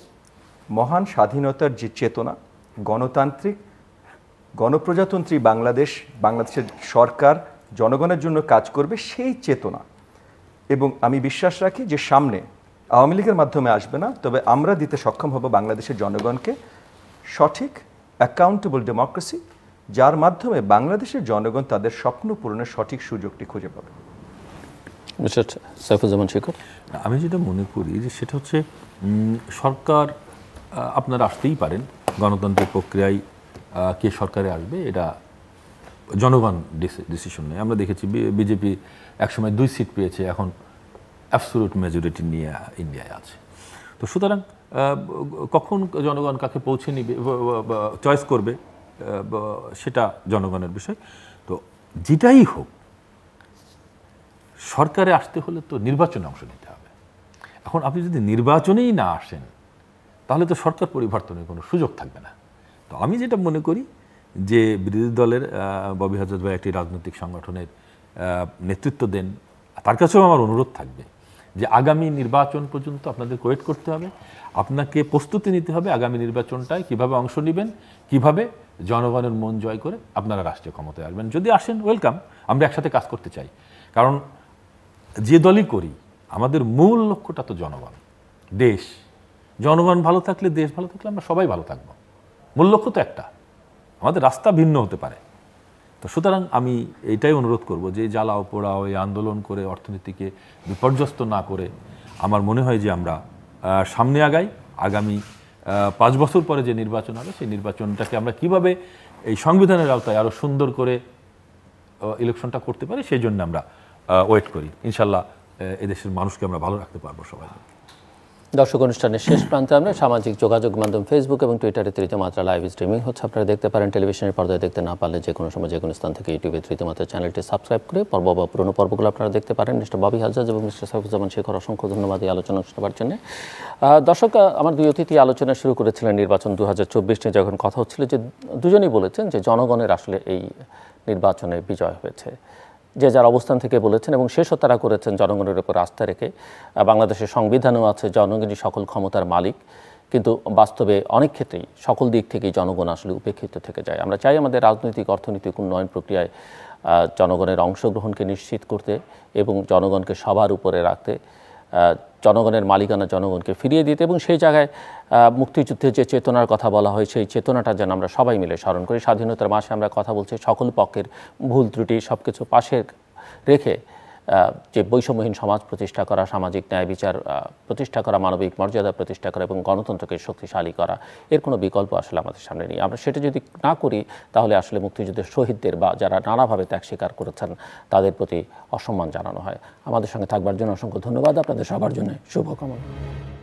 মহান স্বাধীনতার যে চেতনা গণতান্ত্রিক গণপ্রজাতন্ত্রী বাংলাদেশ বাংলাদেশের সরকার জনগণের জন্য কাজ করবে সেই চেতনা এবং আমি বিশ্বাস রাখি যে সামনে আওয়ামী লীগের মাধ্যমে আসবে না তবে আমরা দিতে সক্ষম হব বাংলাদেশের জনগণকে সঠিক অ্যাকাউন্টেবল ডেমোক্রেসি যার মাধ্যমে বাংলাদেশের জনগণ তাদের স্বপ্ন পূরণের সঠিক সুযোগটি খুঁজে পাবে শেখর আমি যেটা মনে করি যে সেটা হচ্ছে সরকার আপনারা আসতেই পারেন গণতন্ত্রের প্রক্রিয়ায় কে সরকারে আসবে এটা জনগণ ডিসিশন নেয় আমরা দেখেছি বিজেপি একসময় দুই সিট পেয়েছে এখন অ্যাবসুলুট মেজরিটি নিয়ে ইন্ডিয়ায় আছে তো সুতরাং কখন জনগণ কাকে পৌঁছে নিবে চয়েস করবে সেটা জনগণের বিষয় তো যেটাই হোক সরকারে আসতে হলে তো নির্বাচনে অংশ নিতে হবে এখন আপনি যদি নির্বাচনেই না আসেন তাহলে তো সরকার পরিবর্তনের কোনো সুযোগ থাকবে না তো আমি যেটা মনে করি যে বিরোধী দলের ববি হাজর ভাই একটি রাজনৈতিক সংগঠনের নেতৃত্ব দেন তার কাছেও আমার অনুরোধ থাকবে যে আগামী নির্বাচন পর্যন্ত আপনাদের ওয়েট করতে হবে আপনাকে প্রস্তুতি নিতে হবে আগামী নির্বাচনটায় কিভাবে অংশ নেবেন কিভাবে জনগণের মন জয় করে আপনারা রাষ্ট্রীয় ক্ষমতায় আসবেন যদি আসেন ওয়েলকাম আমরা একসাথে কাজ করতে চাই কারণ যে দলই করি আমাদের মূল লক্ষ্যটা তো জনগণ দেশ জনগণ ভালো থাকলে দেশ ভালো থাকলে আমরা সবাই ভালো থাকবো মূল লক্ষ্য তো একটা আমাদের রাস্তা ভিন্ন হতে পারে তো সুতরাং আমি এটাই অনুরোধ করব যে জ্বালাও পোড়াও এই আন্দোলন করে অর্থনীতিকে বিপর্যস্ত না করে আমার মনে হয় যে আমরা সামনে আগাই আগামী পাঁচ বছর পরে যে নির্বাচন হবে সেই নির্বাচনটাকে আমরা কিভাবে এই সংবিধানের আওতায় আরও সুন্দর করে ইলেকশনটা করতে পারি সেই জন্য আমরা ওয়েট করি ইনশাল্লাহ এদেশের মানুষকে আমরা ভালো রাখতে পারবো সবাই দর্শক অনুষ্ঠানের শেষ প্রান্তে আমরা সামাজিক যোগাযোগ মাধ্যম ফেসবুক এবং টুইটারে তৃতীয় মাত্রা লাইভ স্ট্রিমিং হচ্ছে আপনারা দেখতে পারেন টেলিভিশনের পর্দায় দেখতে না পারলে যে কোনো সময় যে কোনো স্থান থেকে ইউটিউবে তৃতীয় মাত্রা চ্যানেলটি সাবস্ক্রাইব করে পর্ব বা পুরনো পর্বগুলো আপনারা দেখতে পারেন মিস্টার বাবি হাজাজ এবং মিস্টার সাইফুজ্জামান শেখর অসংখ্য ধন্যবাদ এই আলোচনা শোনাবার জন্য দর্শক আমার দুই অতিথি আলোচনা শুরু করেছিলেন নির্বাচন দু হাজার নিয়ে যখন কথা হচ্ছিল যে দুজনেই বলেছেন যে জনগণের আসলে এই নির্বাচনে বিজয় হয়েছে যে যার অবস্থান থেকে বলেছেন এবং শেষও তারা করেছেন জনগণের উপর আস্থা রেখে বাংলাদেশের সংবিধানও আছে জনগণই সকল ক্ষমতার মালিক কিন্তু বাস্তবে অনেক ক্ষেত্রেই সকল দিক থেকেই জনগণ আসলে উপেক্ষিত থেকে যায় আমরা চাই আমাদের রাজনৈতিক অর্থনৈতিক উন্নয়ন প্রক্রিয়ায় জনগণের অংশগ্রহণকে নিশ্চিত করতে এবং জনগণকে সবার উপরে রাখতে জনগণের মালিকানা জনগণকে ফিরিয়ে দিতে এবং সেই জায়গায় মুক্তিযুদ্ধের যে চেতনার কথা বলা হয়েছে এই চেতনাটা যেন আমরা সবাই মিলে স্মরণ করি স্বাধীনতার মাসে আমরা কথা বলছি সকল পক্ষের ভুল ত্রুটি সব কিছু পাশে রেখে যে বৈষম্যহীন সমাজ প্রতিষ্ঠা করা সামাজিক ন্যায় বিচার প্রতিষ্ঠা করা মানবিক মর্যাদা প্রতিষ্ঠা করা এবং গণতন্ত্রকে শক্তিশালী করা এর কোনো বিকল্প আসলে আমাদের সামনে নেই আমরা সেটা যদি না করি তাহলে আসলে মুক্তিযুদ্ধের শহীদদের বা যারা নানাভাবে ত্যাগ স্বীকার করেছেন তাদের প্রতি অসম্মান জানানো হয় আমাদের সঙ্গে থাকবার জন্য অসংখ্য ধন্যবাদ আপনাদের সবার জন্য শুভকামনা